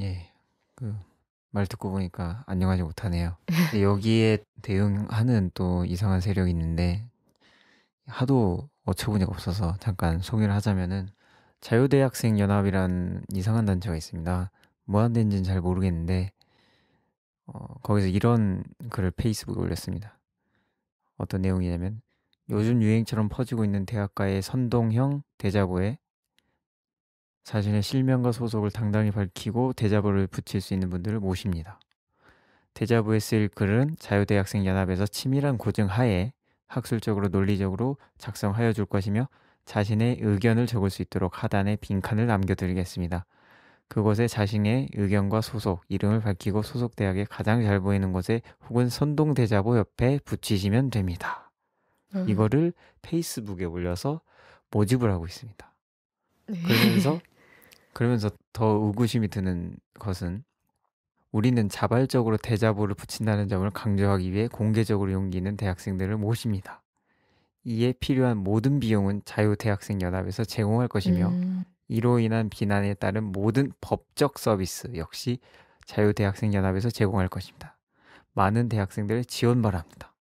예. 그말 듣고 보니까 안녕하지 못하네요. 여기에 대응하는 또 이상한 세력이 있는데 하도 어처구니가 없어서 잠깐 소개를 하자면은 자유대학생 연합이란 이상한 단체가 있습니다. 뭐한데인지는 잘 모르겠는데 어, 거기서 이런 글을 페이스북에 올렸습니다. 어떤 내용이냐면 요즘 유행처럼 퍼지고 있는 대학가의 선동형 대자보에 자신의 실명과 소속을 당당히 밝히고 대자보를 붙일 수 있는 분들을 모십니다. 대자보에 쓰일 글은 자유대학생 연합에서 치밀한 고증 하에 학술적으로 논리적으로 작성하여 줄 것이며 자신의 의견을 적을 수 있도록 하단에 빈칸을 남겨드리겠습니다. 그곳에 자신의 의견과 소속, 이름을 밝히고 소속 대학에 가장 잘 보이는 곳에 혹은 선동 대자보 옆에 붙이시면 됩니다. 음. 이거를 페이스북에 올려서 모집을 하고 있습니다. 네. 그러면서 그러면서 더 의구심이 드는 것은 우리는 자발적으로 대자보를 붙인다는 점을 강조하기 위해 공개적으로 용기는 대학생들을 모십니다. 이에 필요한 모든 비용은 자유대학생연합에서 제공할 것이며 음. 이로 인한 비난에 따른 모든 법적 서비스 역시 자유대학생연합에서 제공할 것입니다. 많은 대학생들을 지원 바랍니다.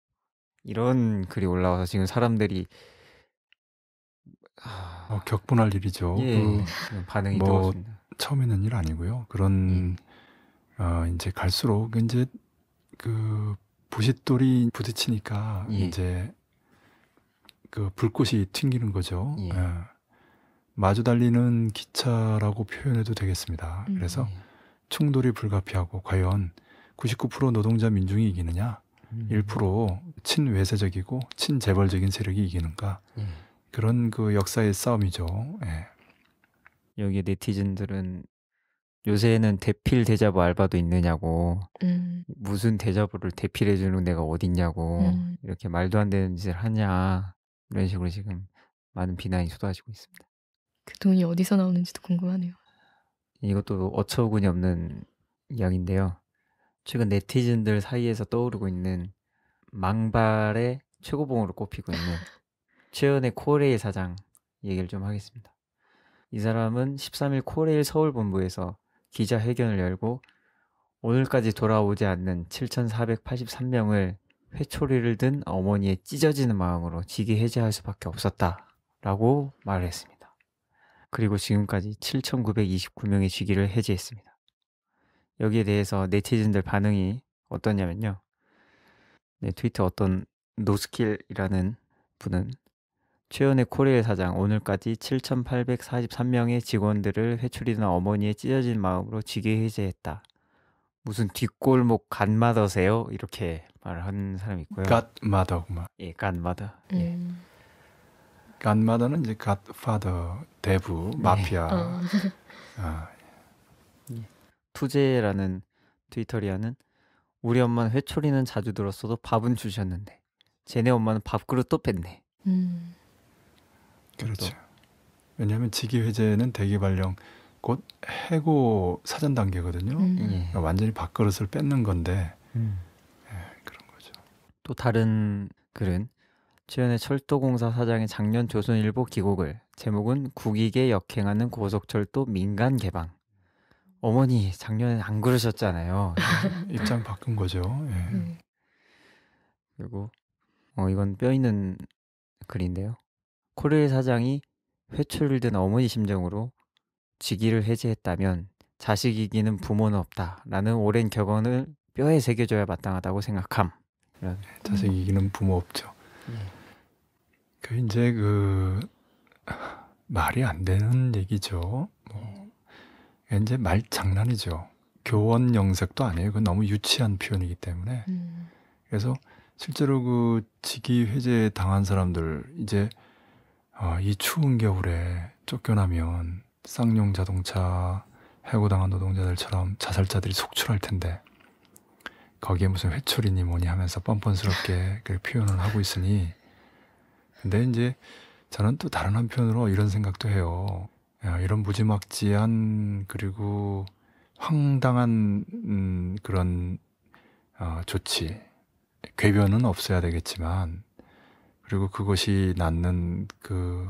이런 글이 올라와서 지금 사람들이 어, 격분할 일이죠. 예, 그, 반응이 뭐뜨습니다 처음 있는 일 아니고요. 그런 예. 어, 이제 갈수록 이제 그 부싯돌이 부딪히니까 예, 이제 그 불꽃이 튕기는 거죠. 예, 예. 마주 달리는 기차라고 표현해도 되겠습니다. 음, 그래서 예. 충돌이 불가피하고 과연 99% 노동자 민중이 이기느냐, 음, 1% 친외세적이고 친재벌적인 세력이 이기는가 예. 그런 그 역사의 싸움이죠. 예. 여기 네티즌들은 요새는 대필 대자보 알바도 있느냐고 음. 무슨 대자보를 대필해 주는 데가 어딨냐고 음. 이렇게 말도 안 되는 짓을 하냐 이런 식으로 지금 많은 비난이 쏟아지고 있습니다. 그 돈이 어디서 나오는지도 궁금하네요. 이것도 어처구니 없는 이야기인데요. 최근 네티즌들 사이에서 떠오르고 있는 망발의 최고봉으로 꼽히고 있는 최은의 코레일 사장 얘기를 좀 하겠습니다. 이 사람은 13일 코레일 서울본부에서 기자회견을 열고 오늘까지 돌아오지 않는 7,483명을 회초리를 든 어머니의 찢어지는 마음으로 직위 해제할 수밖에 없었다라고 말을 했습니다. 그리고 지금까지 7,929명의 직위를 해제했습니다. 여기에 대해서 네티즌들 반응이 어떠냐면요. 네, 트위터 어떤 노스킬이라는 분은 최연의 코리아 사장 오늘까지 7,843명의 직원들을 회초리나 어머니의 찢어진 마음으로 지게 해제했다. 무슨 뒷골목 간마더세요? 이렇게 말을 하는 사람이 있고요. 갓마더구만. 예, 갓마더. 예. 음. 예. 갓마더는 이제 갓파더 대부 네. 마피아. 네. 어. 아. 예. 예. 투제라는 트위터리아는 우리 엄마는 회초리는 자주 들었어도 밥은 주셨는데 쟤네 엄마는 밥그릇또 뺐네. 음. 그렇죠. 왜냐하면 직위회제는 대기발령 곧 해고 사전 단계거든요. 음. 예. 그러니까 완전히 밥그릇을 뺏는 건데 음. 예, 그런 거죠. 또 다른 글은 최연의 철도공사 사장의 작년 조선일보 기곡을 제목은 국익에 역행하는 고속철도 민간 개방. 어머니 작년에 안 그러셨잖아요. 입장 바꾼 거죠. 예. 네. 그리고 어 이건 뼈 있는 글인데요. 코레일 사장이 회초를 리든 어머니 심정으로 직위를 해제했다면 자식 이기는 부모는 없다라는 오랜 격언을 뼈에 새겨줘야 마땅하다고 생각함. 네, 자식 이기는 부모 없죠. 예. 그 이제 그 말이 안 되는 얘기죠. 뭐 이제 말 장난이죠. 교원 영색도 아니에요. 그 너무 유치한 표현이기 때문에. 음. 그래서 실제로 그 직위 해제 당한 사람들 이제 아, 이 추운 겨울에 쫓겨나면 쌍용 자동차 해고당한 노동자들처럼 자살자들이 속출할 텐데 거기에 무슨 회초리니 뭐니 하면서 뻔뻔스럽게 그 표현을 하고 있으니 근데 이제 저는 또 다른 한편으로 이런 생각도 해요. 야, 이런 무지막지한 그리고 황당한 음, 그런 어, 조치 괴변은 없어야 되겠지만 그리고 그것이 낳는 그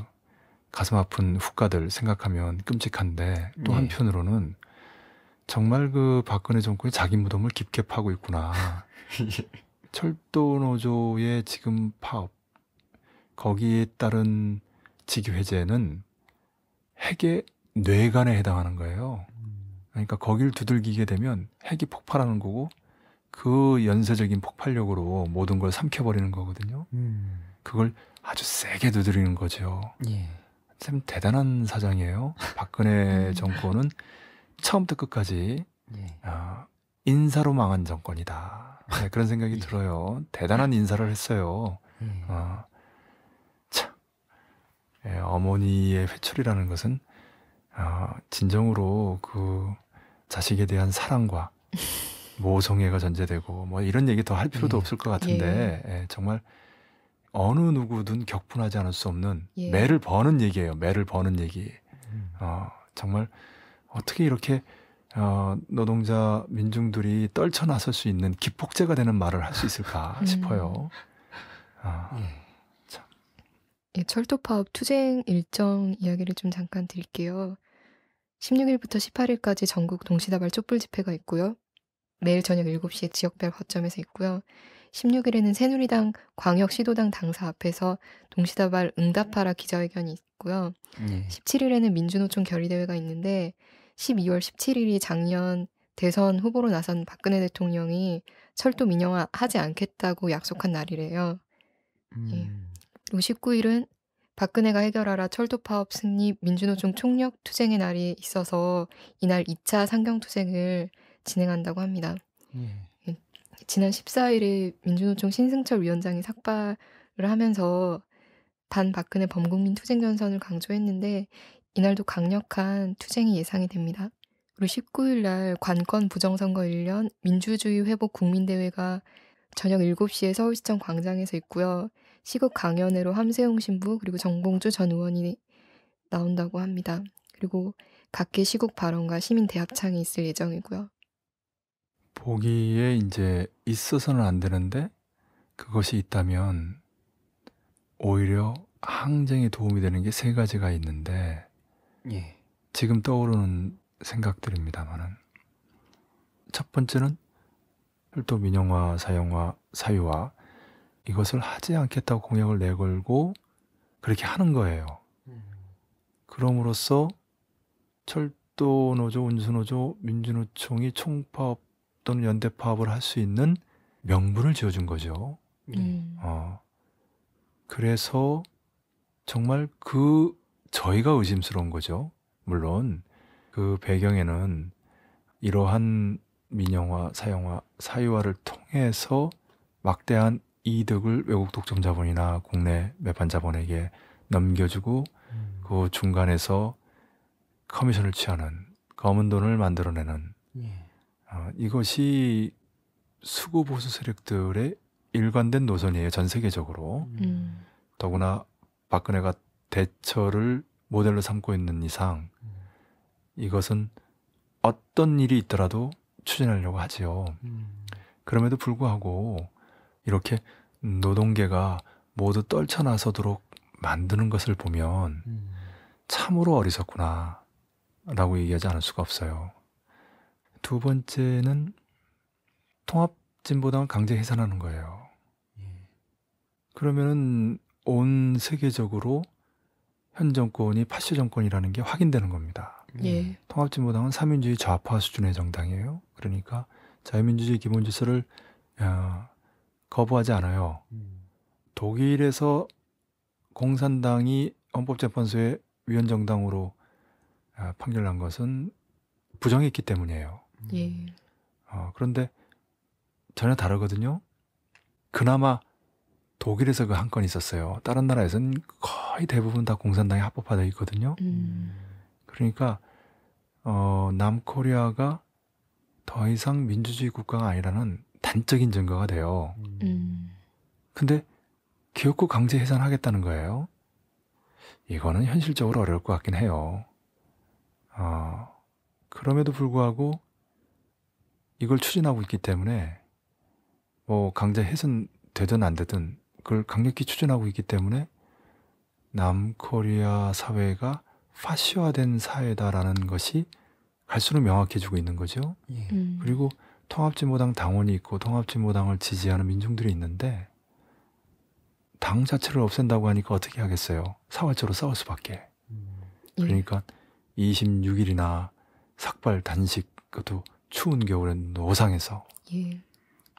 가슴 아픈 후과들 생각하면 끔찍한데 또 네. 한편으로는 정말 그 박근혜 정권이 자기 무덤을 깊게 파고 있구나. 철도 노조의 지금 파업 거기에 따른 직위 해제는 핵의 뇌관에 해당하는 거예요. 그러니까 거기를 두들기게 되면 핵이 폭발하는 거고 그 연쇄적인 폭발력으로 모든 걸 삼켜버리는 거거든요. 음. 그걸 아주 세게 두드리는 거죠. 예. 참 대단한 사장이에요. 박근혜 음. 정권은 처음부터 끝까지 예. 어, 인사로 망한 정권이다. 네, 그런 생각이 예. 들어요. 대단한 인사를 했어요. 예. 어, 참, 예, 어머니의 회초리라는 것은 어, 진정으로 그 자식에 대한 사랑과 모성애가 전제되고 뭐 이런 얘기더 할 필요도 예. 없을 것 같은데 예, 예 정말 어느 누구든 격분하지 않을 수 없는 예. 매를 버는 얘기예요. 매를 버는 얘기. 음. 어, 정말 어떻게 이렇게 어, 노동자 민중들이 떨쳐 나설 수 있는 기폭제가 되는 말을 할 수 있을까 음. 싶어요. 어, 예. 예, 철도 파업 투쟁 일정 이야기를 좀 잠깐 드릴게요. 16일부터 18일까지 전국 동시다발 촛불 집회가 있고요. 매일 저녁 7시에 지역별 거점에서 있고요. 16일에는 새누리당 광역시도당 당사 앞에서 동시다발 응답하라 기자회견이 있고요. 네. 17일에는 민주노총 결의대회가 있는데 12월 17일이 작년 대선 후보로 나선 박근혜 대통령이 철도 민영화하지 않겠다고 약속한 날이래요. 예. 음. 예. 그리고 19일은 박근혜가 해결하라 철도 파업 승리 민주노총 총력 투쟁의 날이 있어서 이날 2차 상경투쟁을 진행한다고 합니다. 예. 지난 14일에 민주노총 신승철 위원장이 삭발을 하면서 반 박근혜 범국민 투쟁 전선을 강조했는데 이날도 강력한 투쟁이 예상이 됩니다. 그리고 19일 날 관건 부정선거 1년 민주주의 회복 국민대회가 저녁 7시에 서울시청 광장에서 있고요. 시국 강연회로 함세웅 신부 그리고 정봉주 전 의원이 나온다고 합니다. 그리고 각계 시국 발언과 시민 대합창이 있을 예정이고요. 보기에 이제 있어서는 안 되는데 그것이 있다면 오히려 항쟁에 도움이 되는 게 세 가지가 있는데 예. 지금 떠오르는 생각들입니다만는1 번째는 철도 민영화, 사용화, 사유화 이것을 하지 않겠다고 공약을 내걸고 그렇게 하는 거예요. 그럼으로써 철도노조, 운수노조, 민주노총이 총파업 또는 연대 파업을 할 수 있는 명분을 지어준 거죠. 네. 음. 어. 그래서 정말 그 저희가 의심스러운 거죠. 물론 그 배경에는 이러한 민영화, 사형화, 사유화를 통해서 막대한 이득을 외국 독점 자본이나 국내 매판 자본에게 넘겨주고 음. 그 중간에서 커미션을 취하는 검은 돈을 만들어내는 예. 아, 이것이 수구 보수 세력들의 일관된 노선이에요. 전 세계적으로. 음. 더구나 박근혜가 대처를 모델로 삼고 있는 이상 이것은 어떤 일이 있더라도 추진하려고 하지요. 음. 그럼에도 불구하고 이렇게 노동계가 모두 떨쳐나서도록 만드는 것을 보면 음. 참으로 어리석구나 라고 얘기하지 않을 수가 없어요. 두 번째는 통합진보당을 강제 해산하는 거예요. 예. 그러면은 온 세계적으로 현 정권이 파시 정권이라는 게 확인되는 겁니다. 예. 예. 통합진보당은 사민주의 좌파 수준의 정당이에요. 그러니까 자유민주주의 기본 질서를 어, 거부하지 않아요. 음. 독일에서 공산당이 헌법재판소의 위헌정당으로 어, 판결난 것은 부정했기 때문이에요. 예. 어, 그런데 전혀 다르거든요. 그나마 독일에서 그 한 건 있었어요. 다른 나라에서는 거의 대부분 다공산당이 합법화되어 있거든요. 음. 그러니까 어, 남코리아가 더 이상 민주주의 국가가 아니라는 단적인 증거가 돼요. 음. 음. 근데 기업국 강제 해산하겠다는 거예요. 이거는 현실적으로 어려울 것 같긴 해요. 어, 그럼에도 불구하고 이걸 추진하고 있기 때문에 뭐 강제 해선 되든 안 되든 그걸 강력히 추진하고 있기 때문에 남코리아 사회가 파시화된 사회다라는 것이 갈수록 명확해지고 있는 거죠. 예. 음. 그리고 통합진보당 당원이 있고 통합진보당을 지지하는 민중들이 있는데 당 자체를 없앤다고 하니까 어떻게 하겠어요? 사활적으로 싸울 수밖에. 음. 예. 그러니까 예. 26일이나 삭발 단식 그것도 추운 겨울엔 노상에서 예.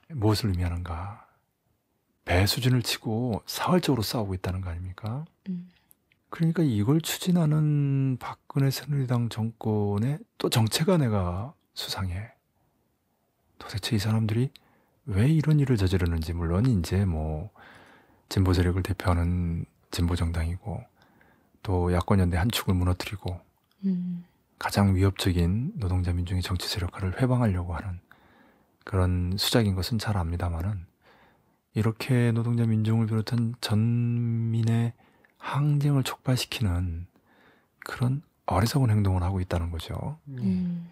무엇을 의미하는가? 배수진을 치고 사활적으로 싸우고 있다는 거 아닙니까? 음. 그러니까 이걸 추진하는 박근혜 새누리당 정권의 또 정체가 내가 수상해. 도대체 이 사람들이 왜 이런 일을 저지르는지 물론 이제 뭐 진보 세력을 대표하는 진보 정당이고 또 야권 연대 한 축을 무너뜨리고 음. 가장 위협적인 노동자 민중의 정치 세력화를 회방하려고 하는 그런 수작인 것은 잘 압니다만은 이렇게 노동자 민중을 비롯한 전민의 항쟁을 촉발시키는 그런 어리석은 행동을 하고 있다는 거죠. 네. 음.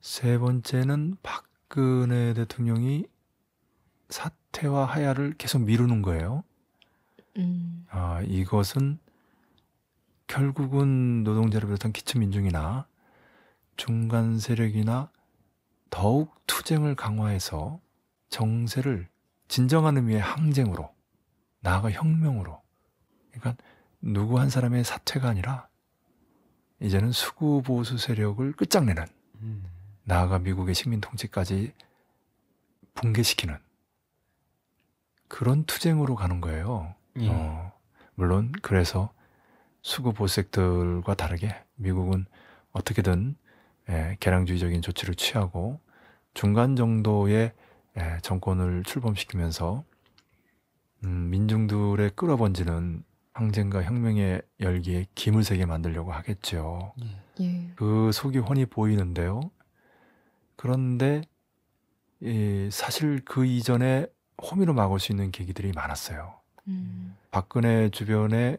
세 번째는 박근혜 대통령이 사퇴와 하야를 계속 미루는 거예요. 음. 아, 이것은 결국은 노동자를 비롯한 기초민중이나 중간 세력이나 더욱 투쟁을 강화해서 정세를 진정한 의미의 항쟁으로 나아가 혁명으로 그러니까 누구 한 사람의 사퇴가 아니라 이제는 수구 보수 세력을 끝장내는 음. 나아가 미국의 식민 통치까지 붕괴시키는 그런 투쟁으로 가는 거예요. 예. 어, 물론 그래서 수구 보수색들과 다르게 미국은 어떻게든 예, 개량주의적인 조치를 취하고 중간 정도의 예, 정권을 출범시키면서 음, 민중들의 끌어번지는 항쟁과 혁명의 열기에 김을 세게 만들려고 하겠죠. 예. 예. 그 속이 훤히 보이는데요. 그런데 예, 사실 그 이전에 호미로 막을 수 있는 계기들이 많았어요. 음. 박근혜 주변에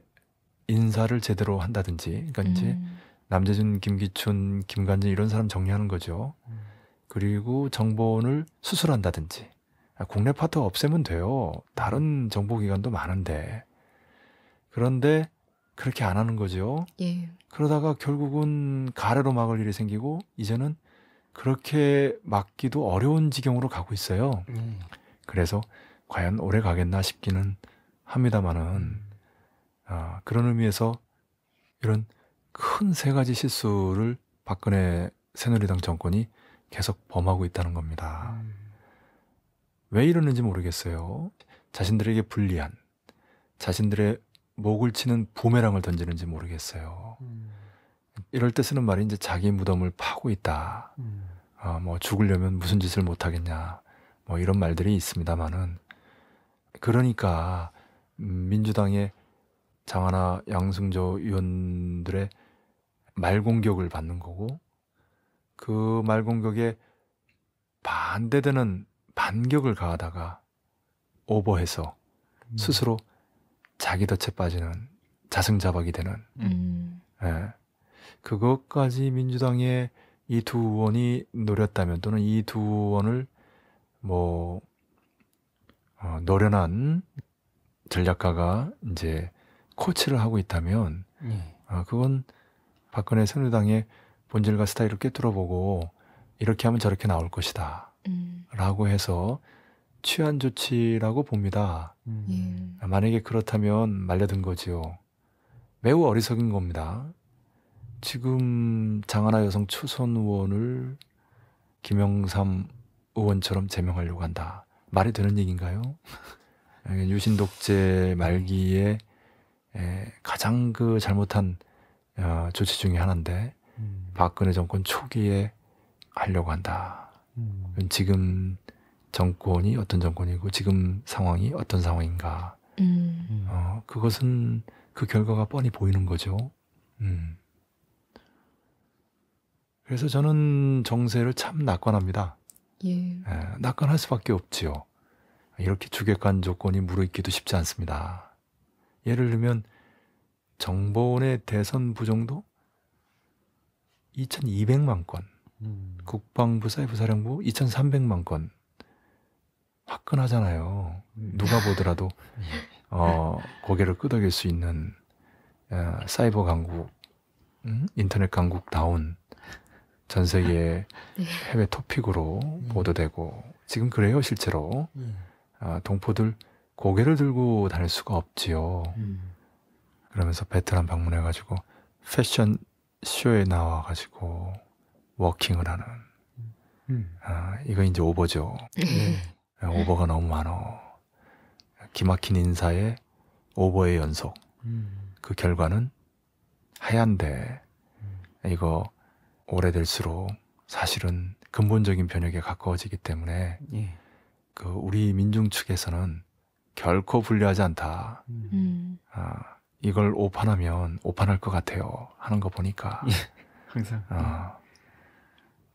인사를 제대로 한다든지, 그러니까 음. 이제 남재준, 김기춘, 김관진 이런 사람 정리하는 거죠. 그리고 정보원을 수술한다든지 아, 국내 파트 없애면 돼요. 다른 정보기관도 많은데 그런데 그렇게 안 하는 거죠. 예. 그러다가 결국은 가래로 막을 일이 생기고 이제는 그렇게 막기도 어려운 지경으로 가고 있어요. 음. 그래서 과연 오래 가겠나 싶기는 합니다만은 음. 아, 그런 의미에서 이런 큰세 가지 실수를 박근혜 새누리당 정권이 계속 범하고 있다는 겁니다. 음. 왜 이러는지 모르겠어요. 자신들에게 불리한, 자신들의 목을 치는 부메랑을 던지는지 모르겠어요. 음. 이럴 때 쓰는 말이 이제 자기 무덤을 파고 있다. 음. 어, 뭐 죽으려면 무슨 짓을 못 하겠냐. 뭐 이런 말들이 있습니다만은 그러니까 음, 민주당의 장하나 양승조 의원들의 말 공격을 받는 거고 그 말 공격에 반대되는 반격을 가하다가 오버해서 음. 스스로 자기 덫에 빠지는 자승자박이 되는 음. 예. 그것까지 민주당의 이 두 의원이 노렸다면 또는 이 두 의원을 뭐 어, 노련한 전략가가 이제 코치를 하고 있다면 음. 어, 그건 박근혜 새누리당의 본질과 스타일을 꿰뚫어보고 이렇게 하면 저렇게 나올 것이다. 음. 라고 해서 취한 조치라고 봅니다. 음. 예. 만약에 그렇다면 말려든 거지요. 매우 어리석은 겁니다. 지금 장하나 여성 초선 의원을 김영삼 의원처럼 제명하려고 한다. 말이 되는 얘기인가요? 예, 유신 독재 말기에 예, 가장 그 잘못한 어, 조치 중의 하나인데 음. 박근혜 정권 초기에 하려고 한다. 음. 지금 정권이 어떤 정권이고 지금 상황이 어떤 상황인가. 음. 음. 어, 그것은 그 결과가 뻔히 보이는 거죠. 음. 그래서 저는 정세를 참 낙관합니다. 예. 예, 낙관할 수밖에 없지요. 이렇게 주객관 조건이 무르익기도 쉽지 않습니다. 예를 들면 정보원의 대선 부정도 2,200만 건, 음. 국방부사이버사령부 2,300만 건 화끈하잖아요. 음. 누가 보더라도 어, 고개를 끄덕일 수 있는 어, 사이버 강국, 음? 인터넷 강국다운 전 세계 네. 해외 토픽으로 음. 보도되고 지금 그래요 실제로 예. 아, 동포들 고개를 들고 다닐 수가 없지요. 음. 그러면서 베트남 방문해가지고 패션 쇼에 나와가지고 워킹을 하는. 음. 음. 아, 이거 이제 오버죠. 네. 아, 오버가 너무 많어. 기막힌 인사에 오버의 연속. 음. 그 결과는 하얀데 음. 이거 오래될수록 사실은 근본적인 변혁에 가까워지기 때문에 예. 그 우리 민중 측에서는 결코 불리하지 않다. 음. 아, 이걸 오판하면 오판할 것 같아요 하는 거 보니까 예, 항상 어,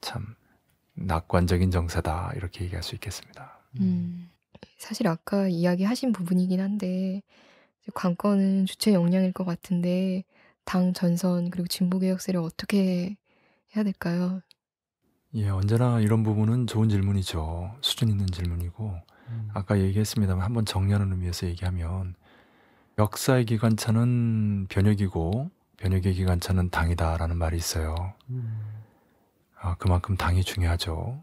참 낙관적인 정세다 이렇게 얘기할 수 있겠습니다. 음, 음. 사실 아까 이야기하신 부분이긴 한데 관건은 주체 역량일 것 같은데 당 전선 그리고 진보 개혁세를 어떻게 해야 될까요? 예, 언제나 이런 부분은 좋은 질문이죠. 수준 있는 질문이고 음. 아까 얘기했습니다만 한번 정리하는 의미에서 얘기하면 역사의 기관차는 변혁이고 변혁의 기관차는 당이다라는 말이 있어요. 음. 아, 그만큼 당이 중요하죠.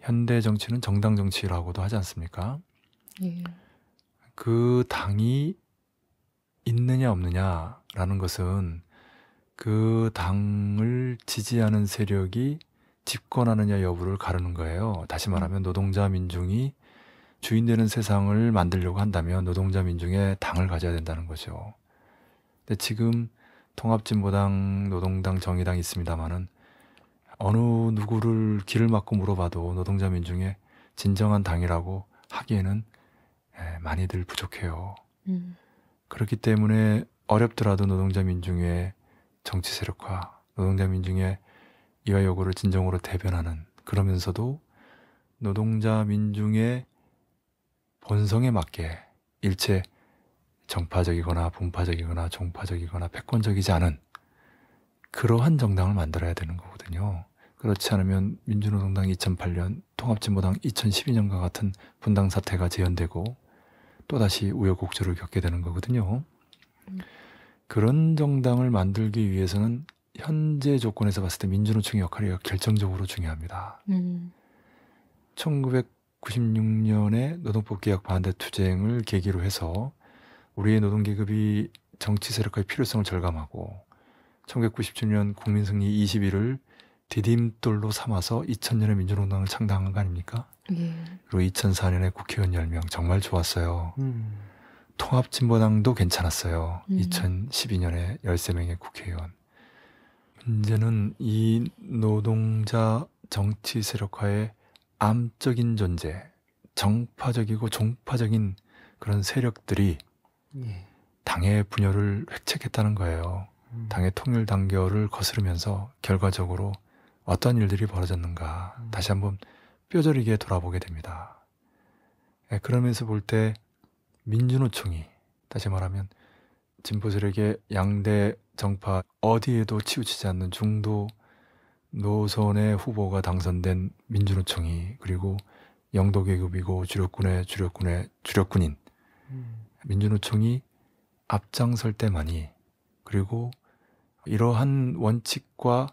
현대 정치는 정당 정치라고도 하지 않습니까? 예. 그 당이 있느냐 없느냐라는 것은 그 당을 지지하는 세력이 집권하느냐 여부를 가르는 거예요. 다시 말하면 음. 노동자 민중이 주인되는 세상을 만들려고 한다면 노동자 민중의 당을 가져야 된다는 거죠. 근데 지금 통합진보당, 노동당, 정의당 있습니다만은 어느 누구를 길을 막고 물어봐도 노동자 민중의 진정한 당이라고 하기에는 예, 많이들 부족해요. 음. 그렇기 때문에 어렵더라도 노동자 민중의 정치 세력화, 노동자 민중의 이와 요구를 진정으로 대변하는 그러면서도 노동자 민중의 본성에 맞게 일체 정파적이거나 분파적이거나 종파적이거나 패권적이지 않은 그러한 정당을 만들어야 되는 거거든요. 그렇지 않으면 민주노동당 2008년, 통합진보당 2012년과 같은 분당 사태가 재현되고 또다시 우여곡절을 겪게 되는 거거든요. 그런 정당을 만들기 위해서는 현재 조건에서 봤을 때 민주노총의 역할이 결정적으로 중요합니다. 음. 96년에 노동법개혁 반대 투쟁을 계기로 해서 우리의 노동계급이 정치 세력화의 필요성을 절감하고 1997년 국민승리 21을 디딤돌로 삼아서 2000년에 민주노동당을 창당한 거 아닙니까? 예. 그리고 2004년에 국회의원 10명 정말 좋았어요. 음. 통합진보당도 괜찮았어요. 음. 2012년에 13명의 국회의원. 문제는 이 노동자 정치 세력화의 암적인 존재, 정파적이고 종파적인 그런 세력들이 예. 당의 분열을 획책했다는 거예요. 음. 당의 통일 단결을 거스르면서 결과적으로 어떤 일들이 벌어졌는가 음. 다시 한번 뼈저리게 돌아보게 됩니다. 예, 그러면서 볼 때 민주노총이 다시 말하면 진보세력의 양대 정파 어디에도 치우치지 않는 중도 노선의 후보가 당선된 민주노총이 그리고 영도 계급이고 주력군의 주력군의 주력군인 음. 민주노총이 앞장설 때만이 그리고 이러한 원칙과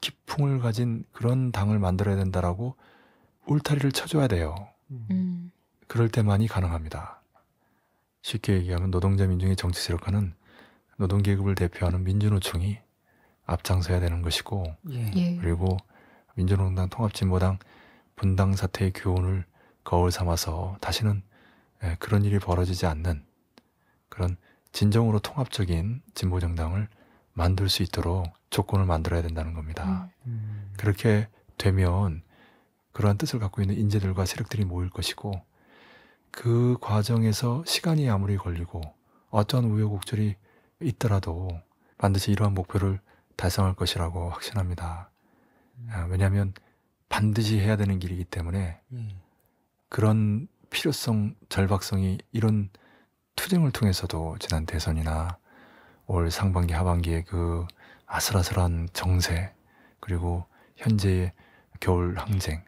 기풍을 가진 그런 당을 만들어야 된다라고 울타리를 쳐줘야 돼요. 음. 음. 그럴 때만이 가능합니다. 쉽게 얘기하면 노동자 민중의 정치 세력화는 노동계급을 대표하는 민주노총이 앞장서야 되는 것이고 예. 예. 그리고 민주노동당 통합진보당 분당 사태의 교훈을 거울 삼아서 다시는 예, 그런 일이 벌어지지 않는 그런 진정으로 통합적인 진보 정당을 만들 수 있도록 조건을 만들어야 된다는 겁니다. 음. 음. 그렇게 되면 그러한 뜻을 갖고 있는 인재들과 세력들이 모일 것이고 그 과정에서 시간이 아무리 걸리고 어떠한 우여곡절이 있더라도 반드시 이러한 목표를 달성할 것이라고 확신합니다. 아, 왜냐하면 반드시 해야 되는 길이기 때문에 음. 그런 필요성, 절박성이 이런 투쟁을 통해서도 지난 대선이나 올 상반기, 하반기에 그 아슬아슬한 정세 그리고 현재의 겨울 항쟁의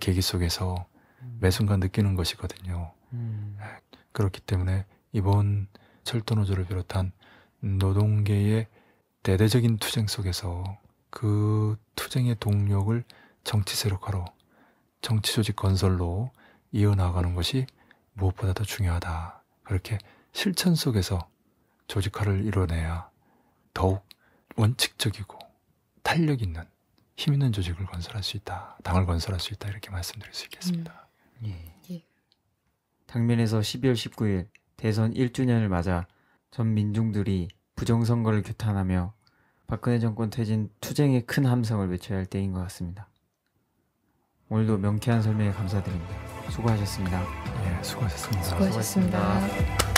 계기 속에서 음. 매 순간 느끼는 것이거든요. 음. 그렇기 때문에 이번 철도노조를 비롯한 노동계의 대대적인 투쟁 속에서 그 투쟁의 동력을 정치 세력화로 정치 조직 건설로 이어나가는 것이 무엇보다 도 중요하다. 그렇게 실천 속에서 조직화를 이뤄내야 더욱 원칙적이고 탄력 있는 힘 있는 조직을 건설할 수 있다. 당을 건설할 수 있다. 이렇게 말씀드릴 수 있겠습니다. 음. 예. 예. 당면에서 12월 19일 대선 1주년을 맞아 전 민중들이 부정선거를 규탄하며 박근혜 정권 퇴진 투쟁의 큰 함성을 외쳐야 할 때인 것 같습니다. 오늘도 명쾌한 설명에 감사드립니다. 수고하셨습니다. 네, 수고하셨습니다. 수고하셨습니다. 수고하셨습니다.